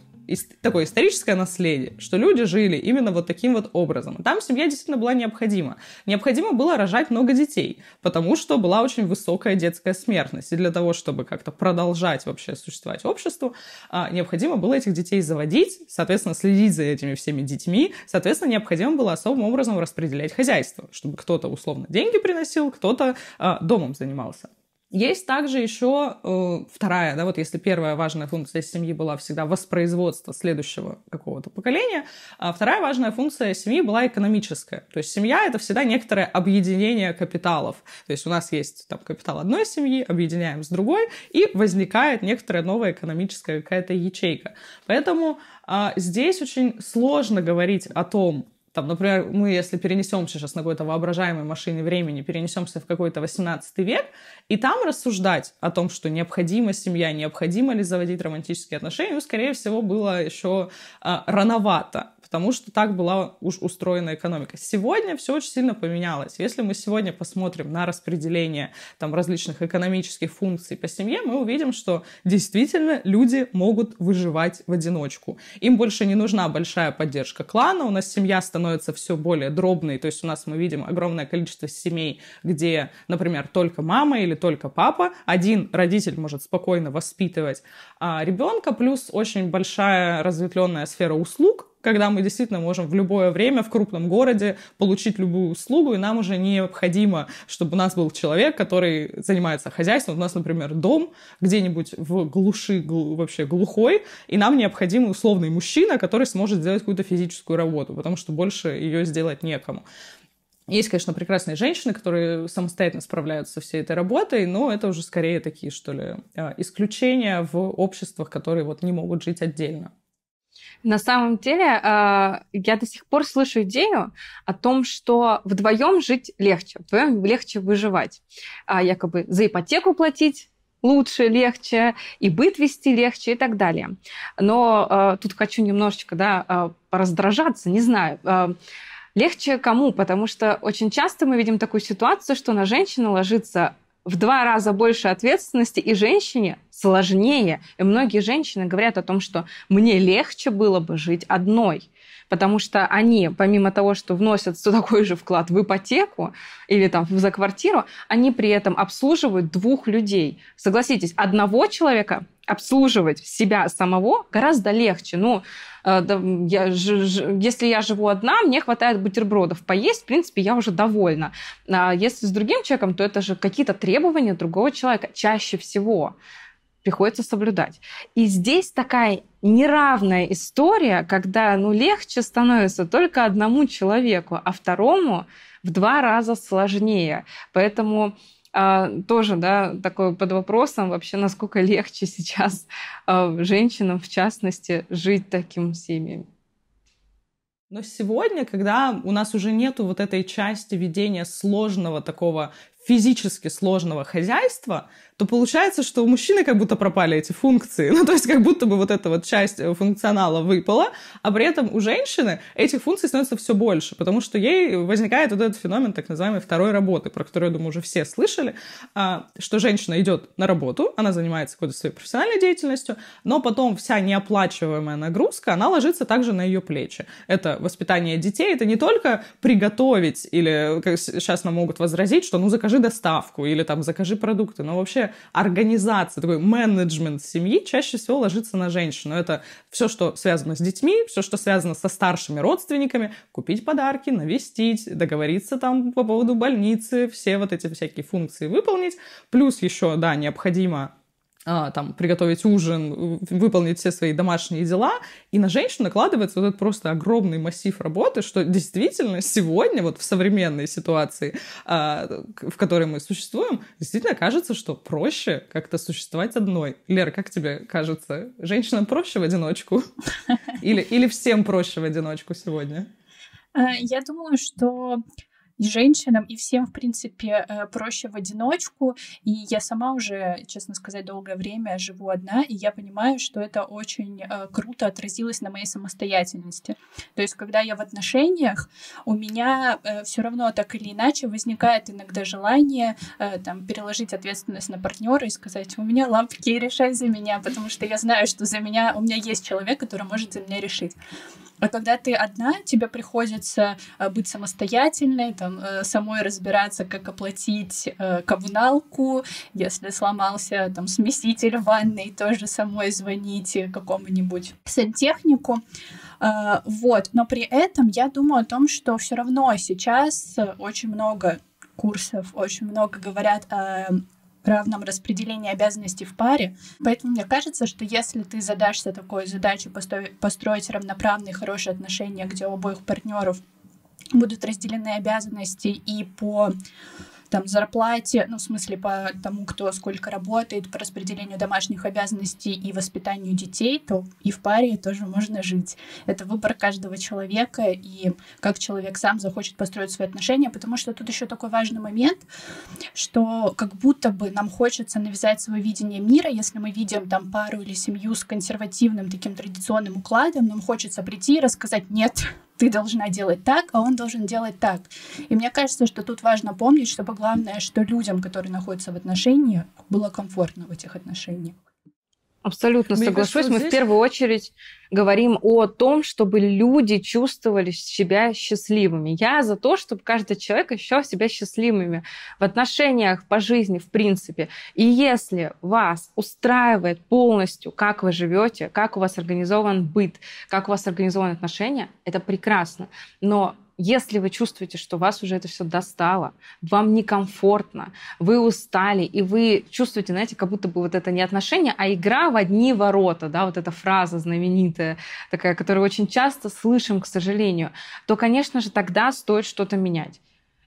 такое историческое наследие, что люди жили именно вот таким вот образом. Там семья действительно была необходима. Необходимо было рожать много детей, потому что была очень высокая детская смертность. И для того, чтобы как-то продолжать вообще существовать обществу, а, необходимо было этих детей заводить, соответственно, следить за этими всеми детьми. Соответственно, необходимо было особым образом распределять хозяйство, чтобы кто-то условно деньги приносил, кто-то а, домом занимался. Есть также еще э, вторая, да, вот если первая важная функция семьи была всегда воспроизводство следующего какого-то поколения, а вторая важная функция семьи была экономическая. То есть семья это всегда некоторое объединение капиталов. То есть у нас есть там капитал одной семьи, объединяем с другой, и возникает некоторая новая экономическая какая-то ячейка. Поэтому э, здесь очень сложно говорить о том, там, например, мы, если перенесемся сейчас на какой-то воображаемой машине времени, перенесемся в какой-то 18 век, и там рассуждать о том, что необходима семья, необходимо ли заводить романтические отношения, скорее всего, было еще а, рановато потому что так была уж устроена экономика. Сегодня все очень сильно поменялось. Если мы сегодня посмотрим на распределение там, различных экономических функций по семье, мы увидим, что действительно люди могут выживать в одиночку. Им больше не нужна большая поддержка клана, у нас семья становится все более дробной, то есть у нас мы видим огромное количество семей, где, например, только мама или только папа, один родитель может спокойно воспитывать а, ребенка, плюс очень большая разветвленная сфера услуг, когда мы действительно можем в любое время в крупном городе получить любую услугу, и нам уже необходимо, чтобы у нас был человек, который занимается хозяйством. У нас, например, дом где-нибудь в глуши, гл- вообще глухой, и нам необходим условный мужчина, который сможет сделать какую-то физическую работу, потому что больше ее сделать некому. Есть, конечно, прекрасные женщины, которые самостоятельно справляются со всей этой работой, но это уже скорее такие, что ли, э, исключения в обществах, которые вот не могут жить отдельно. На самом деле, э, я до сих пор слышу идею о том, что вдвоем жить легче, вдвоем легче выживать. А якобы за ипотеку платить лучше, легче, и быт вести легче и так далее. Но э, тут хочу немножечко да, э, раздражаться, не знаю. легче кому? Потому что очень часто мы видим такую ситуацию, что на женщину ложится в два раза больше ответственности, и женщине сложнее. И многие женщины говорят о том, что мне легче было бы жить одной потому что они, помимо того, что вносят такой же вклад в ипотеку или там за квартиру, они при этом обслуживают двух людей. Согласитесь, одного человека обслуживать себя самого гораздо легче. Ну, э, я, если я живу одна, мне хватает бутербродов поесть, в принципе, я уже довольна. А если с другим человеком, то это же какие-то требования другого человека чаще всего приходится соблюдать. И здесь такая неравная история, когда ну, легче становится только одному человеку, а второму в два раза сложнее. Поэтому э, тоже да, такой под вопросом вообще, насколько легче сейчас э, женщинам, в частности, жить таким семьями. Но сегодня, когда у нас уже нету вот этой части ведения сложного такого физически сложного хозяйства, то получается, что у мужчины как будто пропали эти функции. (laughs) Ну, то есть как будто бы вот эта вот часть э, функционала выпала, а при этом у женщины этих функций становится все больше, потому что ей возникает вот этот феномен так называемой второй работы, про которую, я думаю, уже все слышали, а, что женщина идет на работу, она занимается какой-то своей профессиональной деятельностью, но потом вся неоплачиваемая нагрузка, она ложится также на ее плечи. Это воспитание детей, это не только приготовить или, как э, сейчас нам могут возразить, что ну закажи доставку или там закажи продукты, но вообще вообще организация, такой менеджмент семьи чаще всего ложится на женщину. Это все, что связано с детьми, все, что связано со старшими родственниками, купить подарки, навестить, договориться там по поводу больницы, все вот эти всякие функции выполнить. Плюс еще, да, необходимо а, там, приготовить ужин, выполнить все свои домашние дела, и на женщину накладывается вот этот просто огромный массив работы, что действительно сегодня, вот в современной ситуации, а, в которой мы существуем, действительно кажется, что проще как-то существовать одной. Лера, как тебе кажется, женщинам проще в одиночку? (laughs) Или, или всем проще в одиночку сегодня? Э, я думаю, что и женщинам, и всем, в принципе, э, проще в одиночку. И я сама уже, честно сказать, долгое время живу одна, и я понимаю, что это очень э, круто отразилось на моей самостоятельности. То есть, когда я в отношениях, у меня э, все равно так или иначе возникает иногда желание там, переложить ответственность на партнера и сказать, у меня лампки, решай за меня, потому что я знаю, что за меня, у меня есть человек, который может за меня решить. А когда ты одна, тебе приходится э, быть самостоятельной, там, э, самой разбираться, как оплатить э, коммуналку, если сломался там смеситель в ванной, тоже самой звонить какому-нибудь сантехнику. Вот, но при этом я думаю о том, что все равно сейчас очень много курсов, очень много говорят о равном распределении обязанностей в паре. Поэтому мне кажется, что если ты задашься такой задачей построить равноправные хорошие отношения, где у обоих партнеров будут разделены обязанности и по там зарплате, ну, в смысле, по тому, кто сколько работает, по распределению домашних обязанностей и воспитанию детей, то и в паре тоже можно жить. Это выбор каждого человека и как человек сам захочет построить свои отношения, потому что тут еще такой важный момент, что как будто бы нам хочется навязать свое видение мира, если мы видим там пару или семью с консервативным таким традиционным укладом, нам хочется прийти и рассказать, нет, ты должна делать так, а он должен делать так. И мне кажется, что тут важно помнить, чтобы главное, что людям, которые находятся в отношениях, было комфортно в этих отношениях. Абсолютно Мне соглашусь. Кажется, Мы здесь... в первую очередь говорим о том, чтобы люди чувствовали себя счастливыми. Я за то, чтобы каждый человек ощущал себя счастливыми в отношениях, по жизни, в принципе. И если вас устраивает полностью, как вы живете, как у вас организован быт, как у вас организованы отношения, это прекрасно. Но если вы чувствуете, что вас уже это все достало, вам некомфортно, вы устали, и вы чувствуете, знаете, как будто бы вот это не отношение, а игра в одни ворота, да, вот эта фраза знаменитая, такая, которую очень часто слышим, к сожалению, то, конечно же, тогда стоит что-то менять.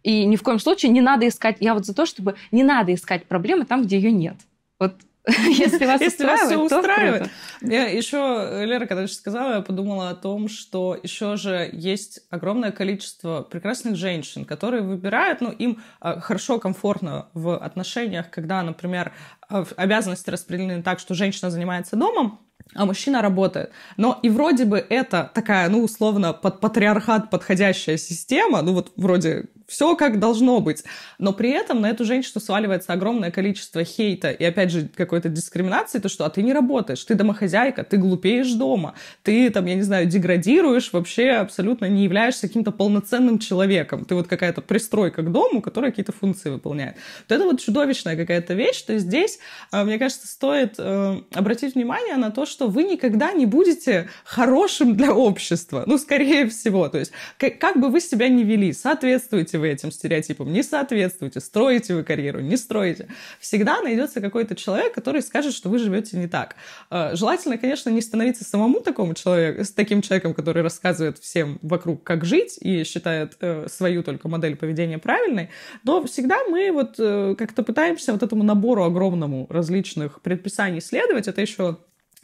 И ни в коем случае не надо искать, я вот за то, чтобы не надо искать проблемы там, где ее нет. Вот если вас Если устраивает, вас все устраивает. Круто. Я еще, Лера, когда я сказала, я подумала о том, что еще же есть огромное количество прекрасных женщин, которые выбирают, ну, им а, хорошо, комфортно в отношениях, когда, например, а, обязанности распределены так, что женщина занимается домом, а мужчина работает. Но и вроде бы это такая, ну, условно, под патриархат подходящая система, ну, вот вроде все как должно быть. Но при этом на эту женщину сваливается огромное количество хейта и, опять же, какой-то дискриминации, то, что а ты не работаешь, ты домохозяйка, ты глупеешь дома, ты, там, я не знаю, деградируешь, вообще абсолютно не являешься каким-то полноценным человеком. Ты вот какая-то пристройка к дому, которая какие-то функции выполняет. то это вот чудовищная какая-то вещь, то здесь, э, мне кажется, стоит э, обратить внимание на то, что что вы никогда не будете хорошим для общества. Ну, скорее всего. То есть, как, бы вы себя не вели, соответствуете вы этим стереотипам, не соответствуете, строите вы карьеру, не строите. Всегда найдется какой-то человек, который скажет, что вы живете не так. А, желательно, конечно, не становиться самому такому человеку, с таким человеком, который рассказывает всем вокруг, как жить и считает э, свою только модель поведения правильной, но всегда мы вот э, как-то пытаемся вот этому набору огромному различных предписаний следовать. Это еще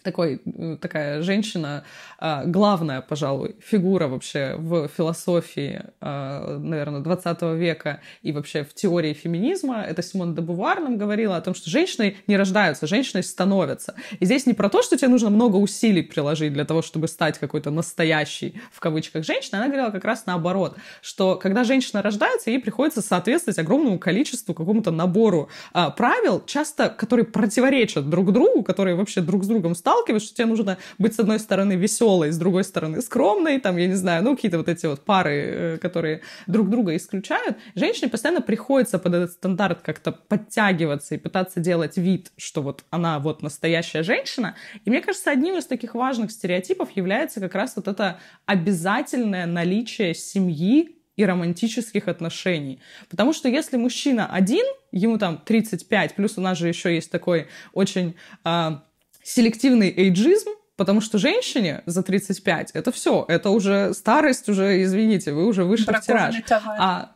такой, такая женщина, а, главная, пожалуй, фигура вообще в философии, а, наверное, 20 века и вообще в теории феминизма. Это Симона де Бувар нам говорила о том, что женщины не рождаются, женщины становятся. И здесь не про то, что тебе нужно много усилий приложить для того, чтобы стать какой-то настоящей, в кавычках, женщиной. Она говорила как раз наоборот, что когда женщина рождается, ей приходится соответствовать огромному количеству, какому-то набору а, правил, часто которые противоречат друг другу, которые вообще друг с другом стал сталкиваюсь, что тебе нужно быть, с одной стороны, веселой, с другой стороны, скромной, там, я не знаю, ну, какие-то вот эти вот пары, э, которые друг друга исключают. Женщине постоянно приходится под этот стандарт как-то подтягиваться и пытаться делать вид, что вот она вот настоящая женщина. И мне кажется, одним из таких важных стереотипов является как раз вот это обязательное наличие семьи и романтических отношений. Потому что если мужчина один, ему там 35, плюс у нас же еще есть такой очень... А, селективный эйджизм, Потому что женщине за 35 это все, это уже старость, уже, извините, вы уже вышли Бракованный в тираж. Товар. А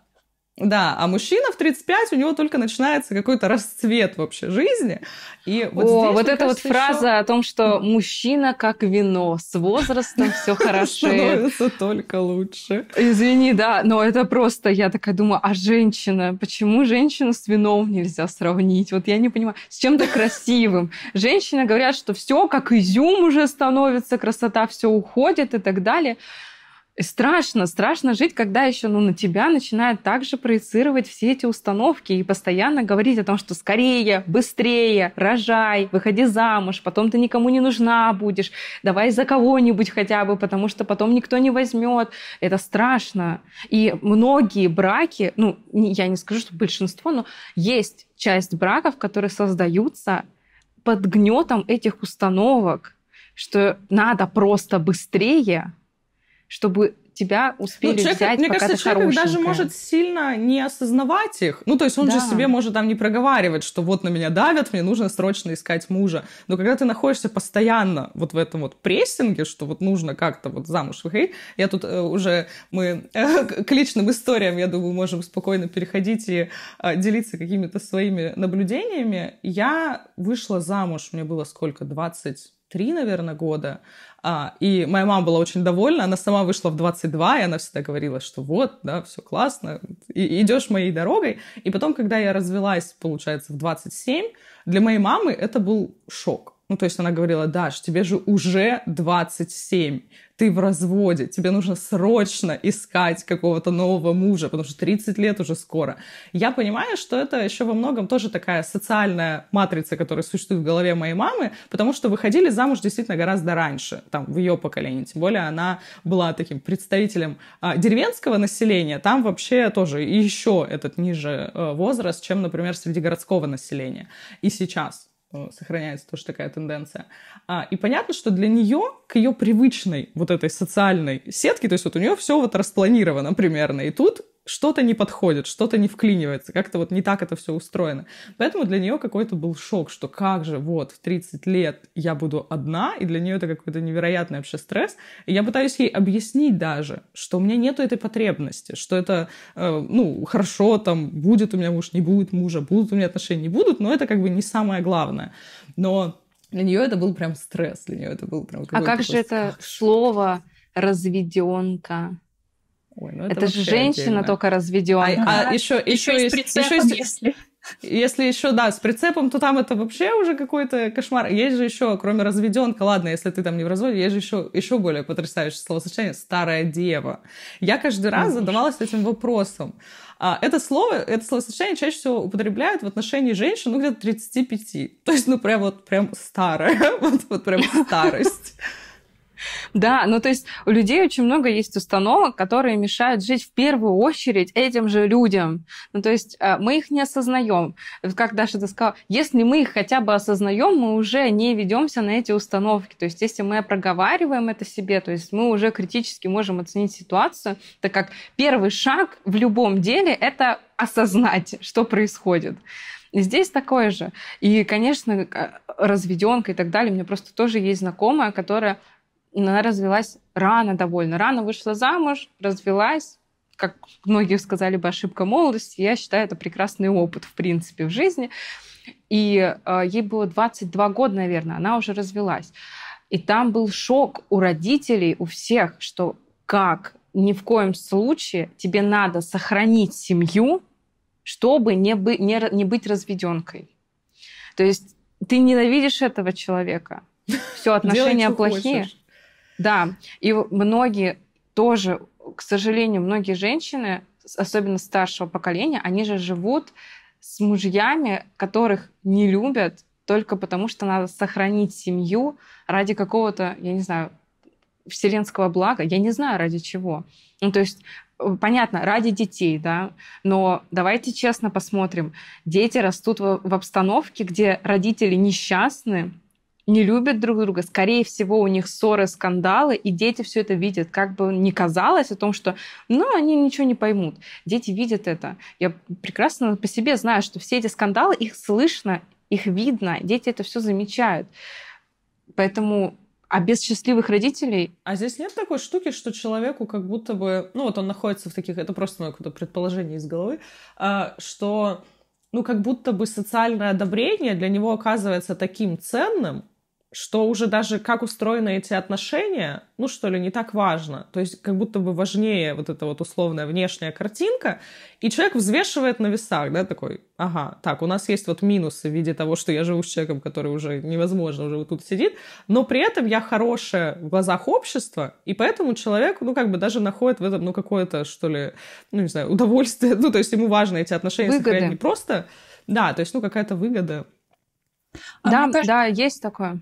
да, а мужчина в 35, у него только начинается какой-то расцвет вообще жизни. И вот о, здесь, вот эта вот фраза еще... о том, что мужчина как вино, с возрастом все (laughs) хорошо. Становится только лучше. Извини, да, но это просто, я такая думаю, а женщина? Почему женщину с вином нельзя сравнить? Вот я не понимаю, с чем-то (laughs) красивым. Женщина говорят, что все как изюм уже становится, красота все уходит и так далее страшно, страшно жить, когда еще ну, на тебя начинают также проецировать все эти установки и постоянно говорить о том, что скорее, быстрее, рожай, выходи замуж, потом ты никому не нужна будешь, давай за кого-нибудь хотя бы, потому что потом никто не возьмет. Это страшно. И многие браки, ну, я не скажу, что большинство, но есть часть браков, которые создаются под гнетом этих установок, что надо просто быстрее, чтобы тебя ну, успели ну, человек, взять, мне пока кажется, ты человек даже может сильно не осознавать их. Ну, то есть он да. же себе может там не проговаривать, что вот на меня давят, мне нужно срочно искать мужа. Но когда ты находишься постоянно вот в этом вот прессинге, что вот нужно как-то вот замуж выходить, я тут э, уже мы э, к личным историям, я думаю, можем спокойно переходить и э, делиться какими-то своими наблюдениями. Я вышла замуж, мне было сколько, 20 три, наверное, года. А, и моя мама была очень довольна, она сама вышла в 22, и она всегда говорила, что вот, да, все классно, идешь моей дорогой. И потом, когда я развелась, получается, в 27, для моей мамы это был шок. Ну, то есть она говорила, Даш, тебе же уже 27, ты в разводе, тебе нужно срочно искать какого-то нового мужа, потому что 30 лет уже скоро. Я понимаю, что это еще во многом тоже такая социальная матрица, которая существует в голове моей мамы, потому что выходили замуж действительно гораздо раньше, там, в ее поколении. Тем более она была таким представителем а, деревенского населения, там вообще тоже еще этот ниже э, возраст, чем, например, среди городского населения. И сейчас. Э, сохраняется тоже такая тенденция. А, и понятно, что для нее, к ее привычной вот этой социальной сетке, то есть вот у нее все вот распланировано примерно, и тут что-то не подходит, что-то не вклинивается, как-то вот не так это все устроено. Поэтому для нее какой-то был шок, что как же вот в 30 лет я буду одна, и для нее это какой-то невероятный вообще стресс. И я пытаюсь ей объяснить даже, что у меня нету этой потребности, что это, э, ну, хорошо, там, будет у меня муж, не будет мужа, будут у меня отношения, не будут, но это как бы не самое главное. Но для нее это был прям стресс, для нее это был прям А как же это слово разведенка? ну это, это же женщина отдельно. только разведенная. А, а еще, еще, еще, и с прицепом, еще, если... Если еще, да, с прицепом, то там это вообще уже какой-то кошмар. Есть же еще, кроме разведенка, ладно, если ты там не в разводе, есть же еще, еще более потрясающее словосочетание «старая дева». Я каждый раз задавалась этим вопросом. А это слово, это словосочетание чаще всего употребляют в отношении женщин, ну, где-то 35. То есть, ну, прям вот прям старая, (laughs) вот, вот прям старость. Да, ну то есть у людей очень много есть установок, которые мешают жить в первую очередь этим же людям. Ну то есть э, мы их не осознаем. Как Даша ты сказала, если мы их хотя бы осознаем, мы уже не ведемся на эти установки. То есть если мы проговариваем это себе, то есть мы уже критически можем оценить ситуацию, так как первый шаг в любом деле – это осознать, что происходит. И здесь такое же. И, конечно, э, разведенка и так далее. У меня просто тоже есть знакомая, которая она развелась рано довольно. Рано вышла замуж, развелась, как многие сказали бы, ошибка молодости. Я считаю, это прекрасный опыт, в принципе, в жизни. И э, ей было 22 года, наверное, она уже развелась. И там был шок у родителей, у всех, что как ни в коем случае тебе надо сохранить семью, чтобы не, бы, не, не быть разведенкой. То есть ты ненавидишь этого человека, все отношения плохие. Хочешь да, и многие тоже, к сожалению, многие женщины, особенно старшего поколения, они же живут с мужьями, которых не любят только потому, что надо сохранить семью ради какого-то, я не знаю, вселенского блага, я не знаю ради чего. Ну, то есть э, понятно, ради детей, да, но давайте честно посмотрим. Дети растут в, обстановке, где родители несчастны, не любят друг друга, скорее всего, у них ссоры, скандалы, и дети все это видят. Как бы ни казалось о том, что, ну, они ничего не поймут. Дети видят это. Я прекрасно по себе знаю, что все эти скандалы, их слышно, их видно, дети это все замечают. Поэтому а без счастливых родителей... А здесь нет такой штуки, что человеку как будто бы... Ну вот он находится в таких... Это просто мое какое-то предположение из головы, а, что ну, как будто бы социальное одобрение для него оказывается таким ценным, что уже даже как устроены эти отношения, ну что ли, не так важно. То есть как будто бы важнее вот эта вот условная внешняя картинка, и человек взвешивает на весах, да, такой, ага, так, у нас есть вот минусы в виде того, что я живу с человеком, который уже невозможно, уже вот тут сидит, но при этом я хорошая в глазах общества, и поэтому человек, ну как бы даже находит в этом, ну какое-то, что ли, ну не знаю, удовольствие, ну то есть ему важно эти отношения Выгоды. сохранять не просто, да, то есть ну какая-то выгода. А да, кажется... да, есть такое.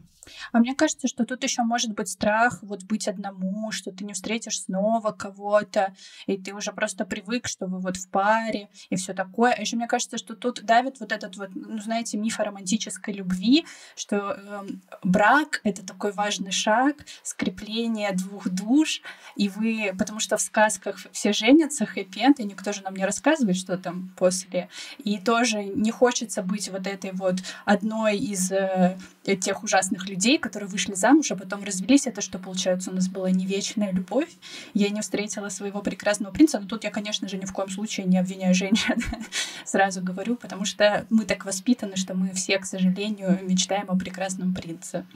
А мне кажется, что тут еще может быть страх вот быть одному, что ты не встретишь снова кого-то, и ты уже просто привык, что вы вот в паре и все такое. А еще мне кажется, что тут давит вот этот вот, ну знаете, миф о романтической любви, что э, брак это такой важный шаг, скрепление двух душ, и вы, потому что в сказках все женятся, хэппи и никто же нам не рассказывает, что там после. И тоже не хочется быть вот этой вот одной из э, тех ужасных людей, людей, которые вышли замуж, а потом развелись, это что, получается, у нас была не вечная любовь, я не встретила своего прекрасного принца, но ну, тут я, конечно же, ни в коем случае не обвиняю женщин, (laughs) сразу говорю, потому что мы так воспитаны, что мы все, к сожалению, мечтаем о прекрасном принце.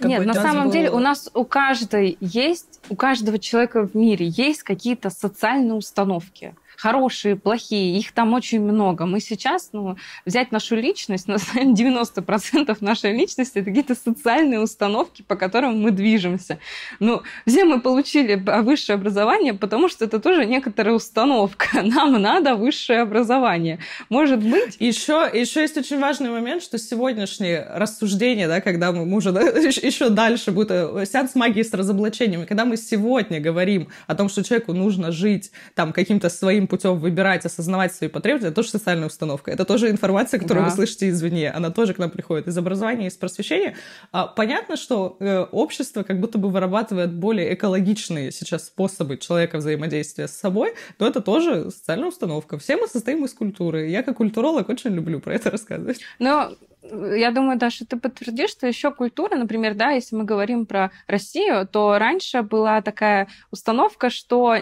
Нет, на самом был... деле у нас у каждой есть, у каждого человека в мире есть какие-то социальные установки хорошие, плохие, их там очень много. Мы сейчас, ну, взять нашу личность, на самом 90% нашей личности это какие-то социальные установки, по которым мы движемся. Ну, все мы получили высшее образование, потому что это тоже некоторая установка. (laughs) Нам надо высшее образование. Может быть... Еще, еще есть очень важный момент, что сегодняшние рассуждения, да, когда мы, уже да, (laughs) еще дальше будет э, сеанс магии с разоблачениями, когда мы сегодня говорим о том, что человеку нужно жить там каким-то своим путем выбирать, осознавать свои потребности, это тоже социальная установка. Это тоже информация, которую да. вы слышите извне. Она тоже к нам приходит из образования, из просвещения. А, понятно, что э, общество как будто бы вырабатывает более экологичные сейчас способы человека взаимодействия с собой, то это тоже социальная установка. Все мы состоим из культуры. Я как культуролог очень люблю про это рассказывать. Но э, я думаю, Даша, ты подтвердишь, что еще культура, например, да, если мы говорим про Россию, то раньше была такая установка, что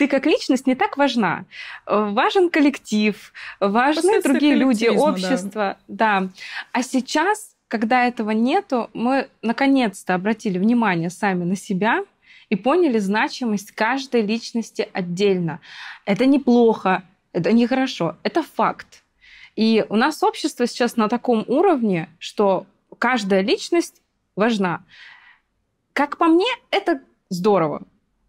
ты как личность не так важна. Важен коллектив, важны другие люди, общество. Да. да. А сейчас, когда этого нету, мы наконец-то обратили внимание сами на себя и поняли значимость каждой личности отдельно. Это неплохо, это нехорошо, это факт. И у нас общество сейчас на таком уровне, что каждая личность важна. Как по мне, это здорово.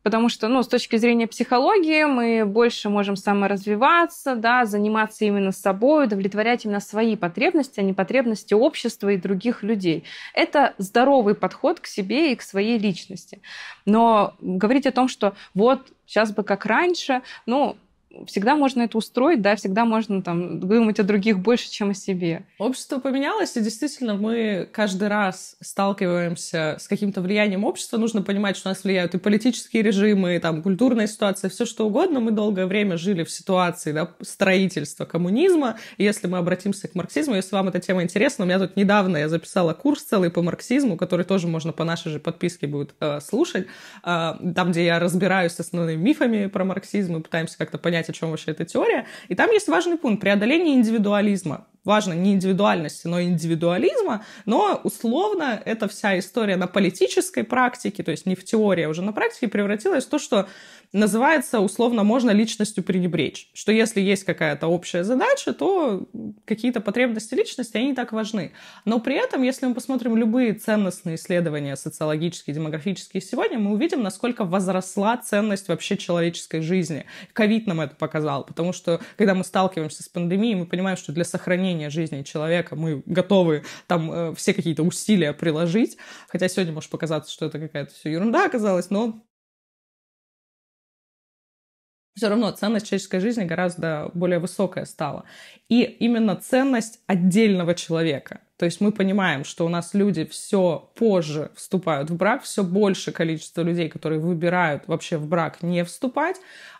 Потому что, ну, с точки зрения психологии мы больше можем саморазвиваться, да, заниматься именно собой, удовлетворять именно свои потребности, а не потребности общества и других людей. Это здоровый подход к себе и к своей личности. Но говорить о том, что вот сейчас бы как раньше, ну, всегда можно это устроить, да, всегда можно там думать о других больше, чем о себе. Общество поменялось, и действительно мы каждый раз сталкиваемся с каким-то влиянием общества. Нужно понимать, что у нас влияют и политические режимы, и там культурная ситуация, все что угодно. Мы долгое время жили в ситуации да, строительства коммунизма. И если мы обратимся к марксизму, если вам эта тема интересна, у меня тут недавно я записала курс целый по марксизму, который тоже можно по нашей же подписке будет э, слушать, э, там, где я разбираюсь с основными мифами про марксизм, мы пытаемся как-то понять, понять, о чем вообще эта теория. И там есть важный пункт – преодоление индивидуализма важно не индивидуальности, но индивидуализма, но условно эта вся история на политической практике, то есть не в теории, а уже на практике превратилась в то, что называется условно можно личностью пренебречь, что если есть какая-то общая задача, то какие-то потребности личности, они не так важны. Но при этом, если мы посмотрим любые ценностные исследования социологические, демографические сегодня, мы увидим, насколько возросла ценность вообще человеческой жизни. Ковид нам это показал, потому что когда мы сталкиваемся с пандемией, мы понимаем, что для сохранения сохранения жизни человека мы готовы там э, все какие-то усилия приложить, хотя сегодня может показаться, что это какая-то все ерунда оказалась, но все равно ценность человеческой жизни гораздо более высокая стала. И именно ценность отдельного человека. То есть мы понимаем, что у нас люди все позже вступают в брак, все больше количество людей, которые выбирают вообще в брак не вступать,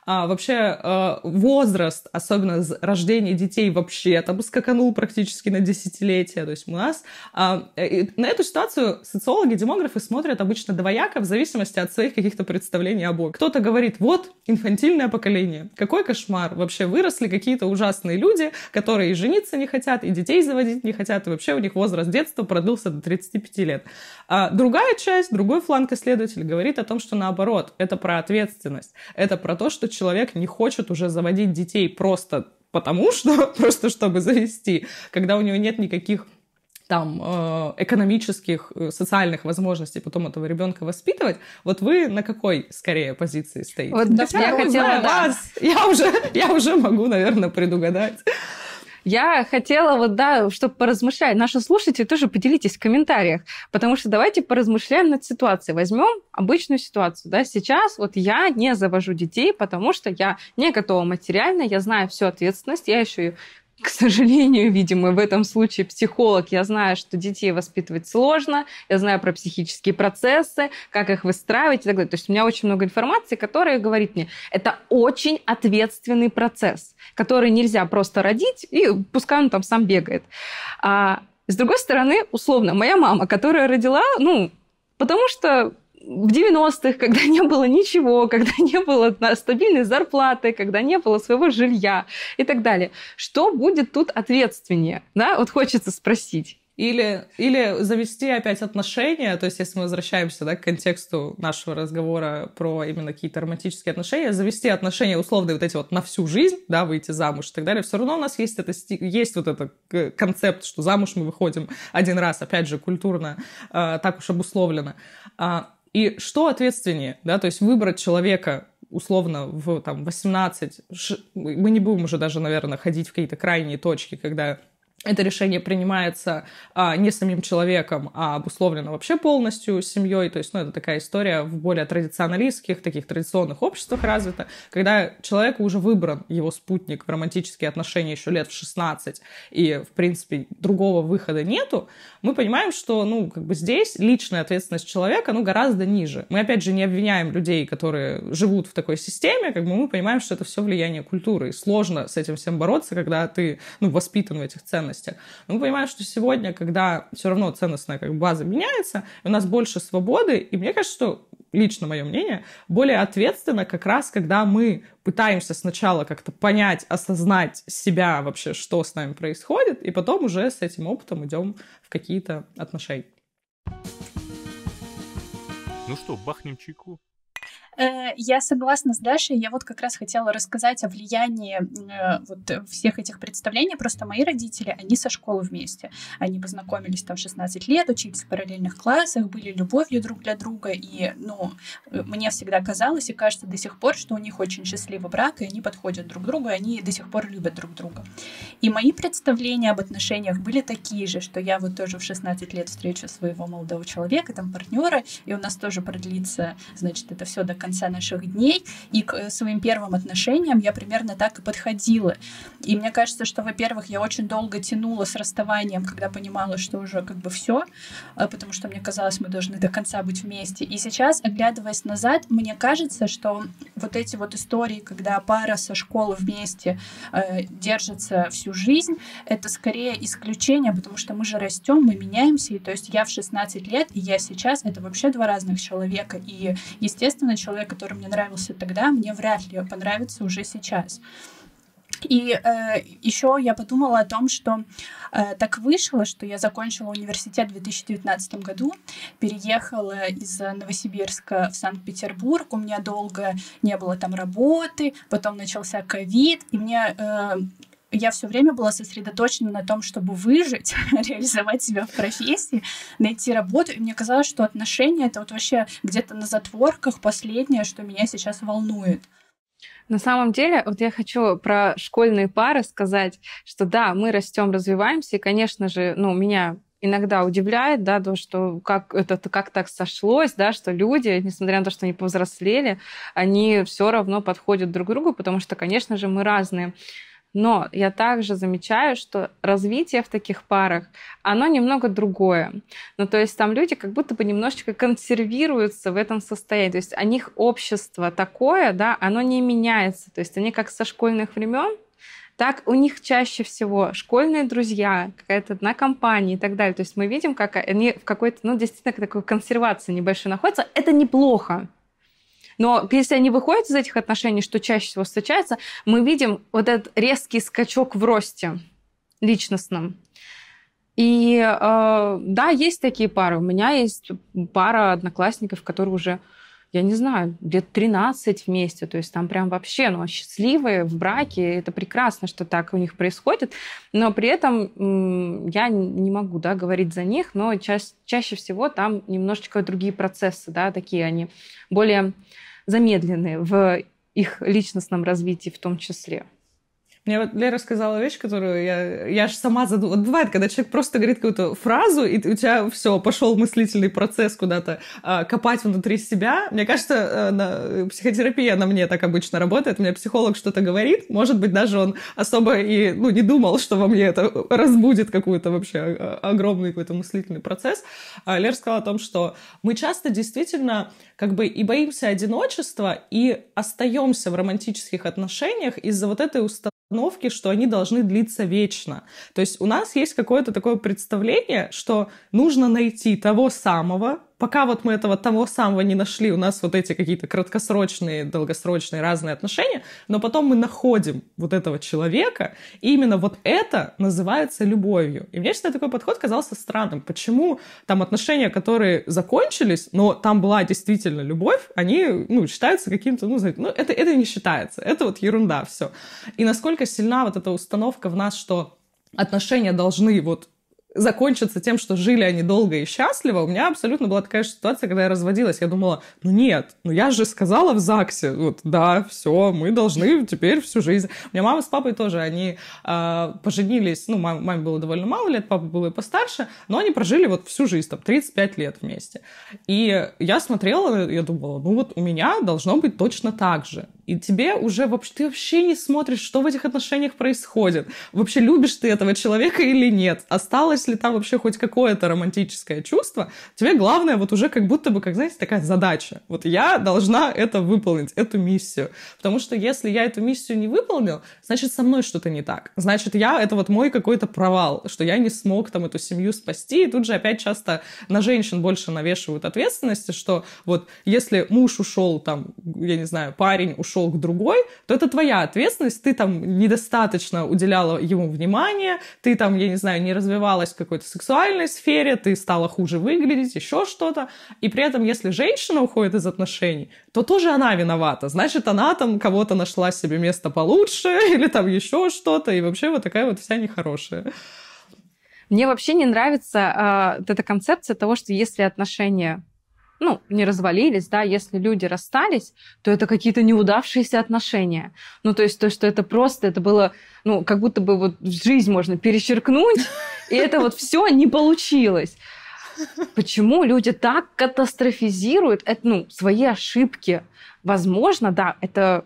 а, вообще э, возраст, особенно рождение детей вообще, там скаканул практически на десятилетия. То есть у нас а, э, э, на эту ситуацию социологи, демографы смотрят обычно двояко в зависимости от своих каких-то представлений об обоих. Кто-то говорит, вот, инфантильное поколение, какой кошмар, вообще выросли какие-то ужасные люди, которые и жениться не хотят, и детей заводить не хотят, и вообще у них возраст детства продлился до 35 лет. А другая часть, другой фланг исследователей говорит о том, что наоборот, это про ответственность, это про то, что этот человек не хочет уже заводить детей просто потому (laughs) что, просто чтобы завести, когда у него нет никаких там э, экономических, э, социальных возможностей потом этого ребенка воспитывать, вот вы на какой скорее позиции стоите? Вот да, я хотела вас, да. я уже, я уже могу, наверное, предугадать. Я хотела вот, да, чтобы поразмышлять. Наши слушатели тоже поделитесь в комментариях, потому что давайте поразмышляем над ситуацией. Возьмем обычную ситуацию, да, сейчас вот я не завожу детей, потому что я не готова материально, я знаю всю ответственность, я еще и к сожалению, видимо, в этом случае психолог. Я знаю, что детей воспитывать сложно, я знаю про психические процессы, как их выстраивать и так далее. То есть у меня очень много информации, которая говорит мне, это очень ответственный процесс, который нельзя просто родить, и пускай он там сам бегает. А с другой стороны, условно, моя мама, которая родила, ну, потому что в 90-х, когда не было ничего, когда не было стабильной зарплаты, когда не было своего жилья и так далее. Что будет тут ответственнее? Да, вот хочется спросить. Или, или завести опять отношения, то есть если мы возвращаемся да, к контексту нашего разговора про именно какие-то романтические отношения, завести отношения условные вот эти вот на всю жизнь, да, выйти замуж и так далее, все равно у нас есть, это, есть вот этот э, концепт, что замуж мы выходим один раз, опять же, культурно э, так уж обусловлено. А, и что ответственнее, да, то есть выбрать человека условно в там 18, мы не будем уже даже, наверное, ходить в какие-то крайние точки, когда это решение принимается а, не самим человеком, а обусловлено вообще полностью семьей. То есть, ну, это такая история в более традиционалистских, таких традиционных обществах развита, когда человеку уже выбран его спутник в романтические отношения еще лет в 16, и, в принципе, другого выхода нету, мы понимаем, что, ну, как бы здесь личная ответственность человека, ну, гораздо ниже. Мы, опять же, не обвиняем людей, которые живут в такой системе, как бы мы понимаем, что это все влияние культуры. И сложно с этим всем бороться, когда ты, ну, воспитан в этих ценностях ценностях. Но мы понимаем, что сегодня, когда все равно ценностная как база меняется, у нас больше свободы, и мне кажется, что лично мое мнение, более ответственно как раз, когда мы пытаемся сначала как-то понять, осознать себя вообще, что с нами происходит, и потом уже с этим опытом идем в какие-то отношения. Ну что, бахнем чайку? Э, я согласна с Дашей. Я вот как раз хотела рассказать о влиянии э, вот всех этих представлений. Просто мои родители, они со школы вместе. Они познакомились там 16 лет, учились в параллельных классах, были любовью друг для друга. И, ну, э, мне всегда казалось и кажется до сих пор, что у них очень счастливый брак, и они подходят друг к другу, и они до сих пор любят друг друга. И мои представления об отношениях были такие же, что я вот тоже в 16 лет встречу своего молодого человека, там партнера, и у нас тоже продлится, значит, это все до конца конца наших дней, и к э, своим первым отношениям я примерно так и подходила. И мне кажется, что, во-первых, я очень долго тянула с расставанием, когда понимала, что уже как бы все, э, потому что мне казалось, мы должны до конца быть вместе. И сейчас, оглядываясь назад, мне кажется, что вот эти вот истории, когда пара со школы вместе э, держится всю жизнь, это скорее исключение, потому что мы же растем, мы меняемся, и то есть я в 16 лет, и я сейчас, это вообще два разных человека, и, естественно, человек человек, который мне нравился тогда, мне вряд ли понравится уже сейчас. И э, еще я подумала о том, что э, так вышло, что я закончила университет в 2019 году, переехала из Новосибирска в Санкт-Петербург, у меня долго не было там работы, потом начался ковид, и мне э, я все время была сосредоточена на том, чтобы выжить, (laughs) реализовать себя в профессии, найти работу. И мне казалось, что отношения это вот вообще где-то на затворках последнее, что меня сейчас волнует. На самом деле, вот я хочу про школьные пары сказать, что да, мы растем, развиваемся, и, конечно же, ну, меня иногда удивляет, да, то, что как это как так сошлось, да, что люди, несмотря на то, что они повзрослели, они все равно подходят друг к другу, потому что, конечно же, мы разные. Но я также замечаю, что развитие в таких парах, оно немного другое. Ну, то есть там люди как будто бы немножечко консервируются в этом состоянии. То есть у них общество такое, да, оно не меняется. То есть они как со школьных времен, так у них чаще всего школьные друзья, какая-то одна компания и так далее. То есть мы видим, как они в какой-то, ну, действительно, такой консервации небольшой находятся. Это неплохо. Но если они выходят из этих отношений, что чаще всего встречается, мы видим вот этот резкий скачок в росте личностном. И э, да, есть такие пары. У меня есть пара одноклассников, которые уже я не знаю, лет 13 вместе. То есть там прям вообще, ну, счастливые в браке. Это прекрасно, что так у них происходит. Но при этом я не могу, да, говорить за них, но ча чаще всего там немножечко другие процессы, да, такие они более замедленные в их личностном развитии в том числе. Мне вот Лера сказала вещь, которую я, я же сама задумала. Вот бывает, когда человек просто говорит какую-то фразу, и у тебя все, пошел мыслительный процесс куда-то а, копать внутри себя. Мне кажется, э, на... психотерапия на мне так обычно работает. У меня психолог что-то говорит, может быть, даже он особо и ну, не думал, что во мне это разбудит какой-то вообще а, огромный какой-то мыслительный процесс. А Лера сказала о том, что мы часто действительно как бы и боимся одиночества, и остаемся в романтических отношениях из-за вот этой установки установки, что они должны длиться вечно. То есть у нас есть какое-то такое представление, что нужно найти того самого, пока вот мы этого того самого не нашли, у нас вот эти какие-то краткосрочные, долгосрочные разные отношения, но потом мы находим вот этого человека, и именно вот это называется любовью. И мне всегда такой подход казался странным. Почему там отношения, которые закончились, но там была действительно любовь, они, ну, считаются каким-то, ну, ну это, это не считается, это вот ерунда все. И насколько сильна вот эта установка в нас, что отношения должны вот закончится тем, что жили они долго и счастливо, у меня абсолютно была такая же ситуация, когда я разводилась. Я думала, ну нет, ну я же сказала в ЗАГСе, вот да, все, мы должны теперь всю жизнь. У меня мама с папой тоже, они э, поженились, ну мам, маме было довольно мало лет, папа было и постарше, но они прожили вот всю жизнь, там 35 лет вместе. И я смотрела, я думала, ну вот у меня должно быть точно так же. И тебе уже вообще, ты вообще не смотришь, что в этих отношениях происходит. Вообще любишь ты этого человека или нет? Осталось ли там вообще хоть какое-то романтическое чувство? Тебе главное вот уже как будто бы, как знаете, такая задача. Вот я должна это выполнить, эту миссию. Потому что если я эту миссию не выполнил, значит со мной что-то не так. Значит я, это вот мой какой-то провал, что я не смог там эту семью спасти. И тут же опять часто на женщин больше навешивают ответственности, что вот если муж ушел там, я не знаю, парень ушел ушел к другой, то это твоя ответственность, ты там недостаточно уделяла ему внимания, ты там, я не знаю, не развивалась в какой-то сексуальной сфере, ты стала хуже выглядеть, еще что-то. И при этом, если женщина уходит из отношений, то тоже она виновата. Значит, она там кого-то нашла себе место получше (laughs) или там еще что-то, и вообще вот такая вот вся нехорошая. Мне вообще не нравится э, эта концепция того, что если отношения ну, не развалились, да, если люди расстались, то это какие-то неудавшиеся отношения. Ну, то есть то, что это просто, это было, ну, как будто бы вот жизнь можно перечеркнуть, и это вот все не получилось. Почему люди так катастрофизируют это, ну, свои ошибки? Возможно, да, это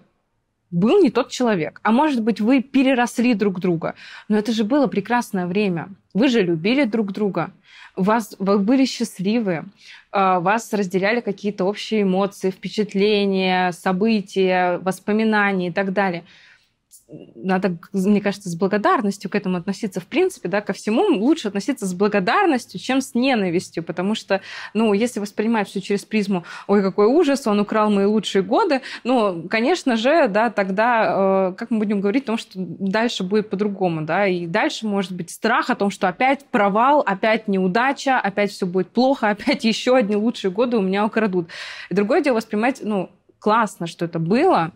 был не тот человек. А может быть, вы переросли друг друга. Но это же было прекрасное время. Вы же любили друг друга. Вас, вы были счастливы. А, вас разделяли какие-то общие эмоции, впечатления, события, воспоминания и так далее надо, мне кажется, с благодарностью к этому относиться. В принципе, да, ко всему лучше относиться с благодарностью, чем с ненавистью, потому что, ну, если воспринимать все через призму, ой, какой ужас, он украл мои лучшие годы, ну, конечно же, да, тогда, э, как мы будем говорить о том, что дальше будет по-другому, да, и дальше может быть страх о том, что опять провал, опять неудача, опять все будет плохо, (laughs) опять еще одни лучшие годы у меня украдут. И другое дело воспринимать, ну, классно, что это было,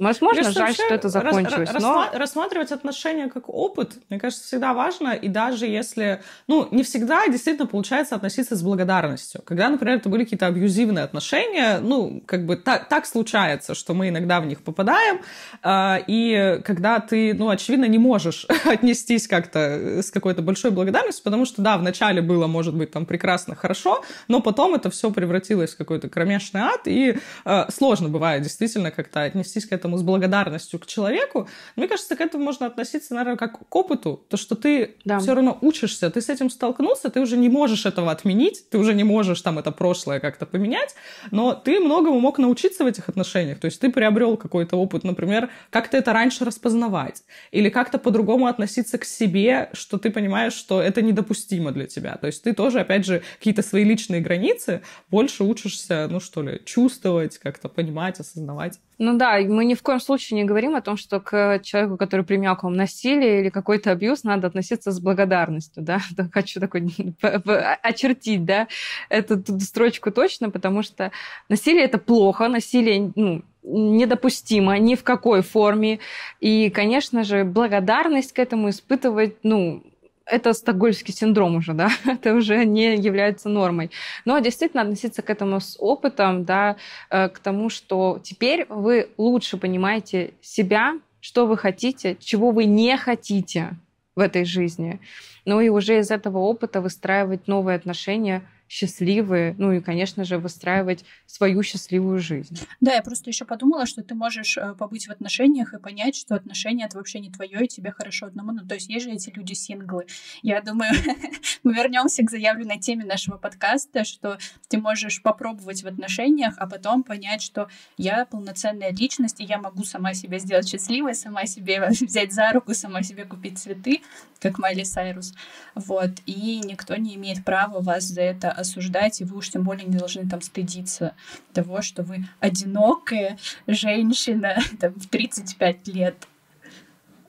Возможно, Мне жаль, что это закончилось. Рас, но... Рассматривать отношения как опыт, мне кажется, всегда важно. И даже если... Ну, не всегда действительно получается относиться с благодарностью. Когда, например, это были какие-то абьюзивные отношения, ну, как бы так, так случается, что мы иногда в них попадаем. Э, и когда ты, ну, очевидно, не можешь (laughs) отнестись как-то э, с какой-то большой благодарностью, потому что, да, вначале было, может быть, там прекрасно, хорошо, но потом это все превратилось в какой-то кромешный ад, и э, сложно бывает действительно как-то отнестись к этому этому с благодарностью к человеку, мне кажется, к этому можно относиться, наверное, как к опыту, то, что ты да. все равно учишься, ты с этим столкнулся, ты уже не можешь этого отменить, ты уже не можешь там это прошлое как-то поменять, но ты многому мог научиться в этих отношениях, то есть ты приобрел какой-то опыт, например, как-то это раньше распознавать, или как-то по-другому относиться к себе, что ты понимаешь, что это недопустимо для тебя, то есть ты тоже, опять же, какие-то свои личные границы больше учишься, ну что ли, чувствовать, как-то понимать, осознавать. Ну да, мы ни в коем случае не говорим о том, что к человеку, который к вам насилие или какой-то абьюз, надо относиться с благодарностью, да. (laughs) Хочу такой (laughs) а, очертить, да, эту строчку точно, потому что насилие это плохо, насилие, ну, недопустимо ни в какой форме. И, конечно же, благодарность к этому испытывать, ну, это стокгольмский синдром уже, да, (laughs) это уже не является нормой. Но действительно относиться к этому с опытом, да, э, к тому, что теперь вы лучше понимаете себя, что вы хотите, чего вы не хотите в этой жизни. Ну и уже из этого опыта выстраивать новые отношения – счастливы, ну и, конечно же, выстраивать свою счастливую жизнь. Да, я просто еще подумала, что ты можешь э, побыть в отношениях и понять, что отношения это вообще не твое, и тебе хорошо одному. Ну, то есть есть же эти люди синглы. Я думаю, (laughs) мы вернемся к заявленной теме нашего подкаста, что ты можешь попробовать в отношениях, а потом понять, что я полноценная личность, и я могу сама себя сделать счастливой, сама себе (laughs) взять за руку, сама себе купить цветы, как Майли Сайрус. Вот. И никто не имеет права вас за это осуждать, и вы уж тем более не должны там стыдиться того, что вы одинокая женщина (laughs) там, в 35 лет.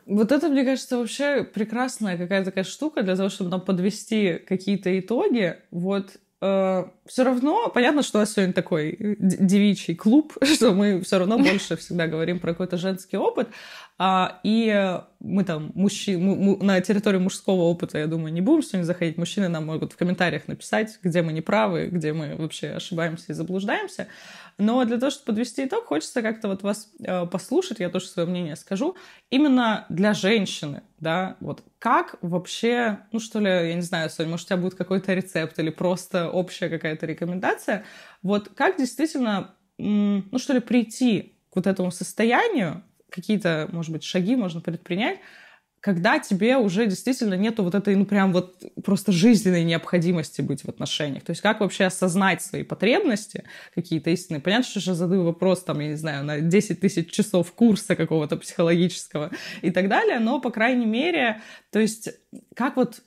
Вот это, мне кажется, вообще прекрасная какая-то такая штука для того, чтобы нам подвести какие-то итоги. Вот Э, все равно понятно, что у нас сегодня такой э, девичий клуб, (laughs) что мы все равно (laughs) больше всегда говорим про какой-то женский опыт. А, и мы там мужчин, мы, мы, на территорию мужского опыта, я думаю, не будем сегодня заходить. Мужчины нам могут в комментариях написать, где мы неправы, где мы вообще ошибаемся и заблуждаемся. Но для того, чтобы подвести итог, хочется как-то вот вас э, послушать, я тоже свое мнение скажу, именно для женщины, да, вот как вообще, ну что ли, я не знаю, Соня, может, у тебя будет какой-то рецепт или просто общая какая-то рекомендация, вот как действительно, ну что ли, прийти к вот этому состоянию, какие-то, может быть, шаги можно предпринять, когда тебе уже действительно нету вот этой, ну, прям вот просто жизненной необходимости быть в отношениях. То есть как вообще осознать свои потребности какие-то истинные? Понятно, что я задаю вопрос, там, я не знаю, на 10 тысяч часов курса какого-то психологического и так далее, но, по крайней мере, то есть как вот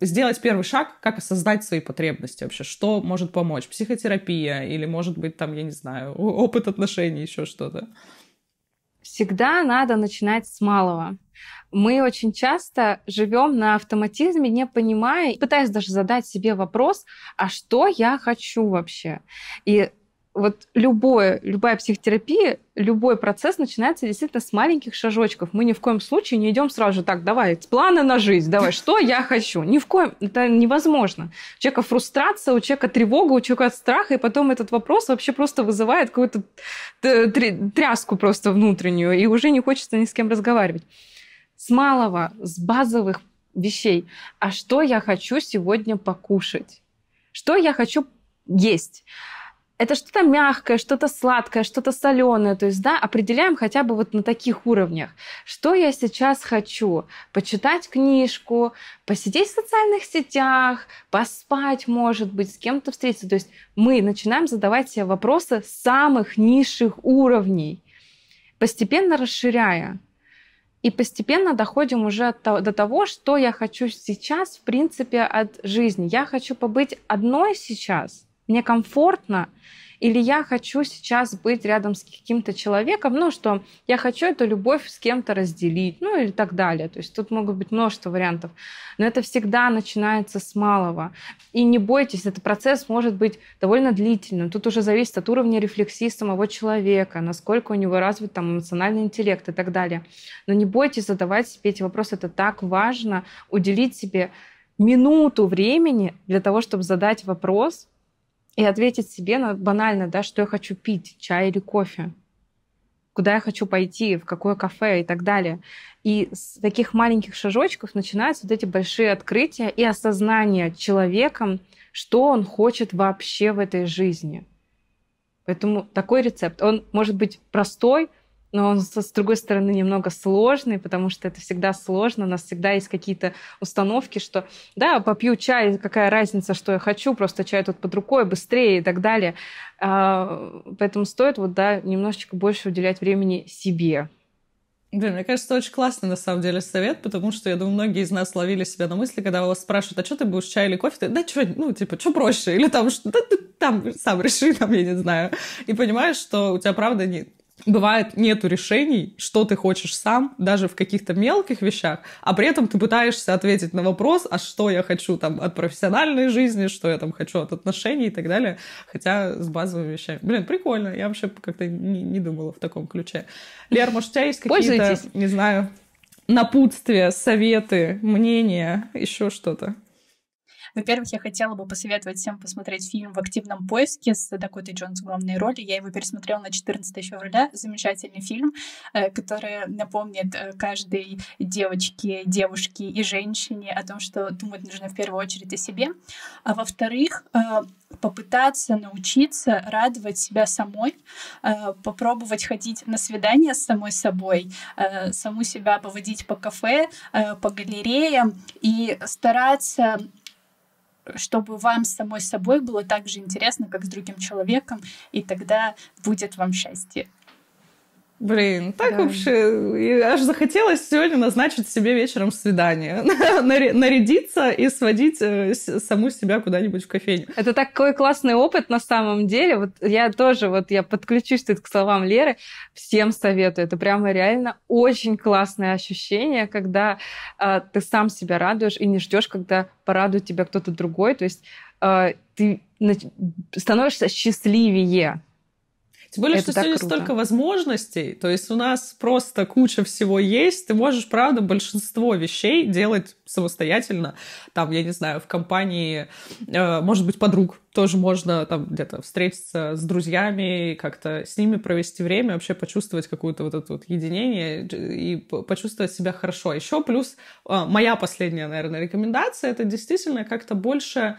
сделать первый шаг, как осознать свои потребности вообще, что может помочь, психотерапия или, может быть, там, я не знаю, опыт отношений, еще что-то. Всегда надо начинать с малого мы очень часто живем на автоматизме, не понимая, пытаясь даже задать себе вопрос, а что я хочу вообще? И вот любое, любая психотерапия, любой процесс начинается действительно с маленьких шажочков. Мы ни в коем случае не идем сразу же так, давай, с планы на жизнь, давай, что я хочу. Ни в коем, это невозможно. У человека фрустрация, у человека тревога, у человека страх, и потом этот вопрос вообще просто вызывает какую-то тряску просто внутреннюю, и уже не хочется ни с кем разговаривать с малого, с базовых вещей. А что я хочу сегодня покушать? Что я хочу есть? это что-то мягкое, что-то сладкое, что-то соленое. То есть, да, определяем хотя бы вот на таких уровнях. Что я сейчас хочу? Почитать книжку, посидеть в социальных сетях, поспать, может быть, с кем-то встретиться. То есть мы начинаем задавать себе вопросы самых низших уровней, постепенно расширяя и постепенно доходим уже до того, что я хочу сейчас, в принципе, от жизни. Я хочу побыть одной сейчас. Мне комфортно, или я хочу сейчас быть рядом с каким-то человеком, ну, что я хочу эту любовь с кем-то разделить, ну, или так далее. То есть тут могут быть множество вариантов. Но это всегда начинается с малого. И не бойтесь, этот процесс может быть довольно длительным. Тут уже зависит от уровня рефлексии самого человека, насколько у него развит там эмоциональный интеллект и так далее. Но не бойтесь задавать себе эти вопросы. Это так важно уделить себе минуту времени для того, чтобы задать вопрос, и ответить себе на банально, да, что я хочу пить, чай или кофе, куда я хочу пойти, в какое кафе и так далее. И с таких маленьких шажочков начинаются вот эти большие открытия и осознание человеком, что он хочет вообще в этой жизни. Поэтому такой рецепт, он может быть простой, но он, с другой стороны, немного сложный, потому что это всегда сложно, у нас всегда есть какие-то установки, что да, попью чай, какая разница, что я хочу, просто чай тут под рукой, быстрее и так далее. А, поэтому стоит вот, да, немножечко больше уделять времени себе. Да, мне кажется, это очень классный, на самом деле, совет, потому что, я думаю, многие из нас ловили себя на мысли, когда вас спрашивают, а что ты будешь, чай или кофе? Ты, да что, ну, типа, что проще? Или там, что, да ты там сам реши, там, я не знаю. И понимаешь, что у тебя, правда, не, бывает нету решений, что ты хочешь сам, даже в каких-то мелких вещах, а при этом ты пытаешься ответить на вопрос, а что я хочу там от профессиональной жизни, что я там хочу от отношений и так далее, хотя с базовыми вещами. Блин, прикольно, я вообще как-то не, не думала в таком ключе. Лер, может, у тебя есть какие-то, не знаю, напутствия, советы, мнения, еще что-то? Во-первых, я хотела бы посоветовать всем посмотреть фильм «В активном поиске» с Дакотой Джонс в главной роли. Я его пересмотрела на 14 февраля. Замечательный фильм, э, который напомнит э, каждой девочке, девушке и женщине о том, что думать нужно в первую очередь о себе. А во-вторых, э, попытаться научиться радовать себя самой, попробовать ходить на свидания с самой собой, саму себя поводить по кафе, по галереям и стараться чтобы вам самой собой было так же интересно, как с другим человеком, и тогда будет вам счастье. Блин, так да. вообще, аж захотелось сегодня назначить себе вечером свидание, (laughs) нарядиться и сводить э, саму себя куда-нибудь в кофейню. Это такой классный опыт на самом деле. Вот я тоже, вот я подключусь тут к словам Леры, всем советую. Это прямо реально очень классное ощущение, когда э, ты сам себя радуешь и не ждешь, когда порадует тебя кто-то другой. То есть э, ты становишься счастливее тем более, это что сегодня круто. столько возможностей, то есть у нас просто куча всего есть, ты можешь, правда, большинство вещей делать самостоятельно, там, я не знаю, в компании, э, может быть, подруг тоже можно там где-то встретиться с друзьями, как-то с ними провести время, вообще почувствовать какое-то вот это вот единение и почувствовать себя хорошо. А Еще плюс а, моя последняя, наверное, рекомендация — это действительно как-то больше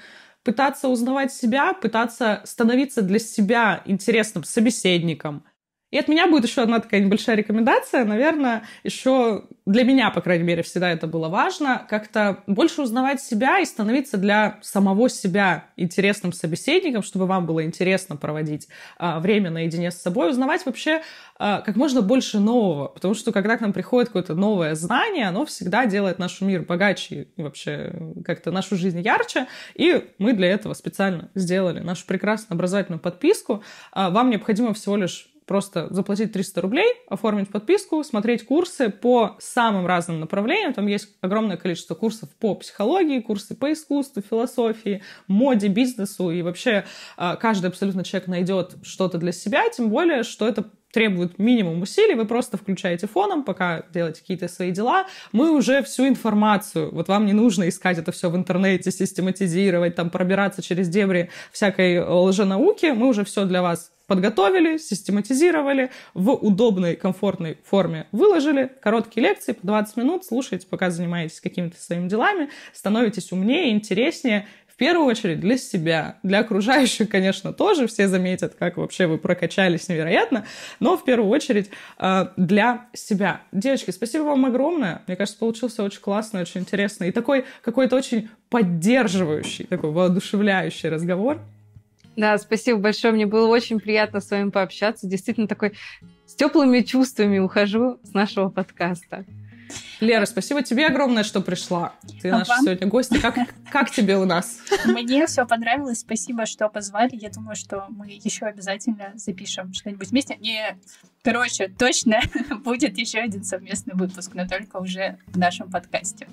пытаться узнавать себя, пытаться становиться для себя интересным собеседником, и от меня будет еще одна такая небольшая рекомендация. Наверное, еще для меня, по крайней мере, всегда это было важно. Как-то больше узнавать себя и становиться для самого себя интересным собеседником, чтобы вам было интересно проводить а, время наедине с собой, узнавать вообще а, как можно больше нового. Потому что когда к нам приходит какое-то новое знание, оно всегда делает наш мир богаче и вообще как-то нашу жизнь ярче. И мы для этого специально сделали нашу прекрасную образовательную подписку. А, вам необходимо всего лишь просто заплатить 300 рублей, оформить подписку, смотреть курсы по самым разным направлениям. Там есть огромное количество курсов по психологии, курсы по искусству, философии, моде, бизнесу. И вообще а, каждый абсолютно человек найдет что-то для себя, тем более, что это требует минимум усилий, вы просто включаете фоном, пока делаете какие-то свои дела, мы уже всю информацию, вот вам не нужно искать это все в интернете, систематизировать, там пробираться через дебри всякой лженауки, мы уже все для вас подготовили, систематизировали, в удобной, комфортной форме выложили, короткие лекции по 20 минут, слушаете, пока занимаетесь какими-то своими делами, становитесь умнее, интереснее, в первую очередь для себя, для окружающих, (laughs) конечно, тоже, все заметят, как вообще вы прокачались невероятно, но в первую очередь э, для себя. Девочки, спасибо вам огромное, мне кажется, получился очень классный, очень интересный и такой какой-то очень поддерживающий, такой воодушевляющий разговор. Да, спасибо большое. Мне было очень приятно с вами пообщаться. Действительно, такой с теплыми чувствами ухожу с нашего подкаста. Лера, спасибо тебе огромное, что пришла. Ты а наш сегодня гость. Как, как тебе у нас? Мне все понравилось. Спасибо, что позвали. Я думаю, что мы еще обязательно запишем что-нибудь вместе. Не, короче, точно (laughs) будет еще один совместный выпуск, но только уже в нашем подкасте.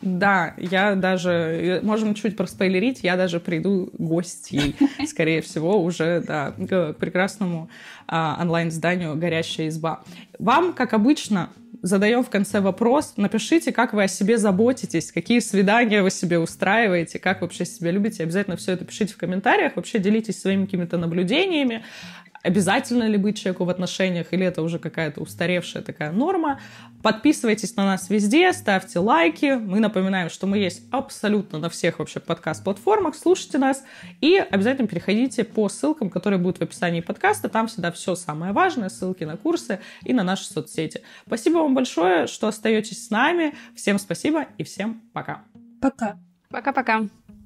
Да, я даже, э, можем чуть проспойлерить, я даже приду гостьей, (laughs) скорее всего, уже да, к прекрасному а, онлайн-зданию «Горящая изба». Вам, как обычно, задаем в конце вопрос, напишите, как вы о себе заботитесь, какие свидания вы себе устраиваете, как вообще себя любите, обязательно все это пишите в комментариях, вообще делитесь своими какими-то наблюдениями, обязательно ли быть человеку в отношениях, или это уже какая-то устаревшая такая норма. Подписывайтесь на нас везде, ставьте лайки. Мы напоминаем, что мы есть абсолютно на всех вообще подкаст-платформах. Слушайте нас и обязательно переходите по ссылкам, которые будут в описании подкаста. Там всегда все самое важное, ссылки на курсы и на наши соцсети. Спасибо вам большое, что остаетесь с нами. Всем спасибо и всем пока. Пока. Пока-пока.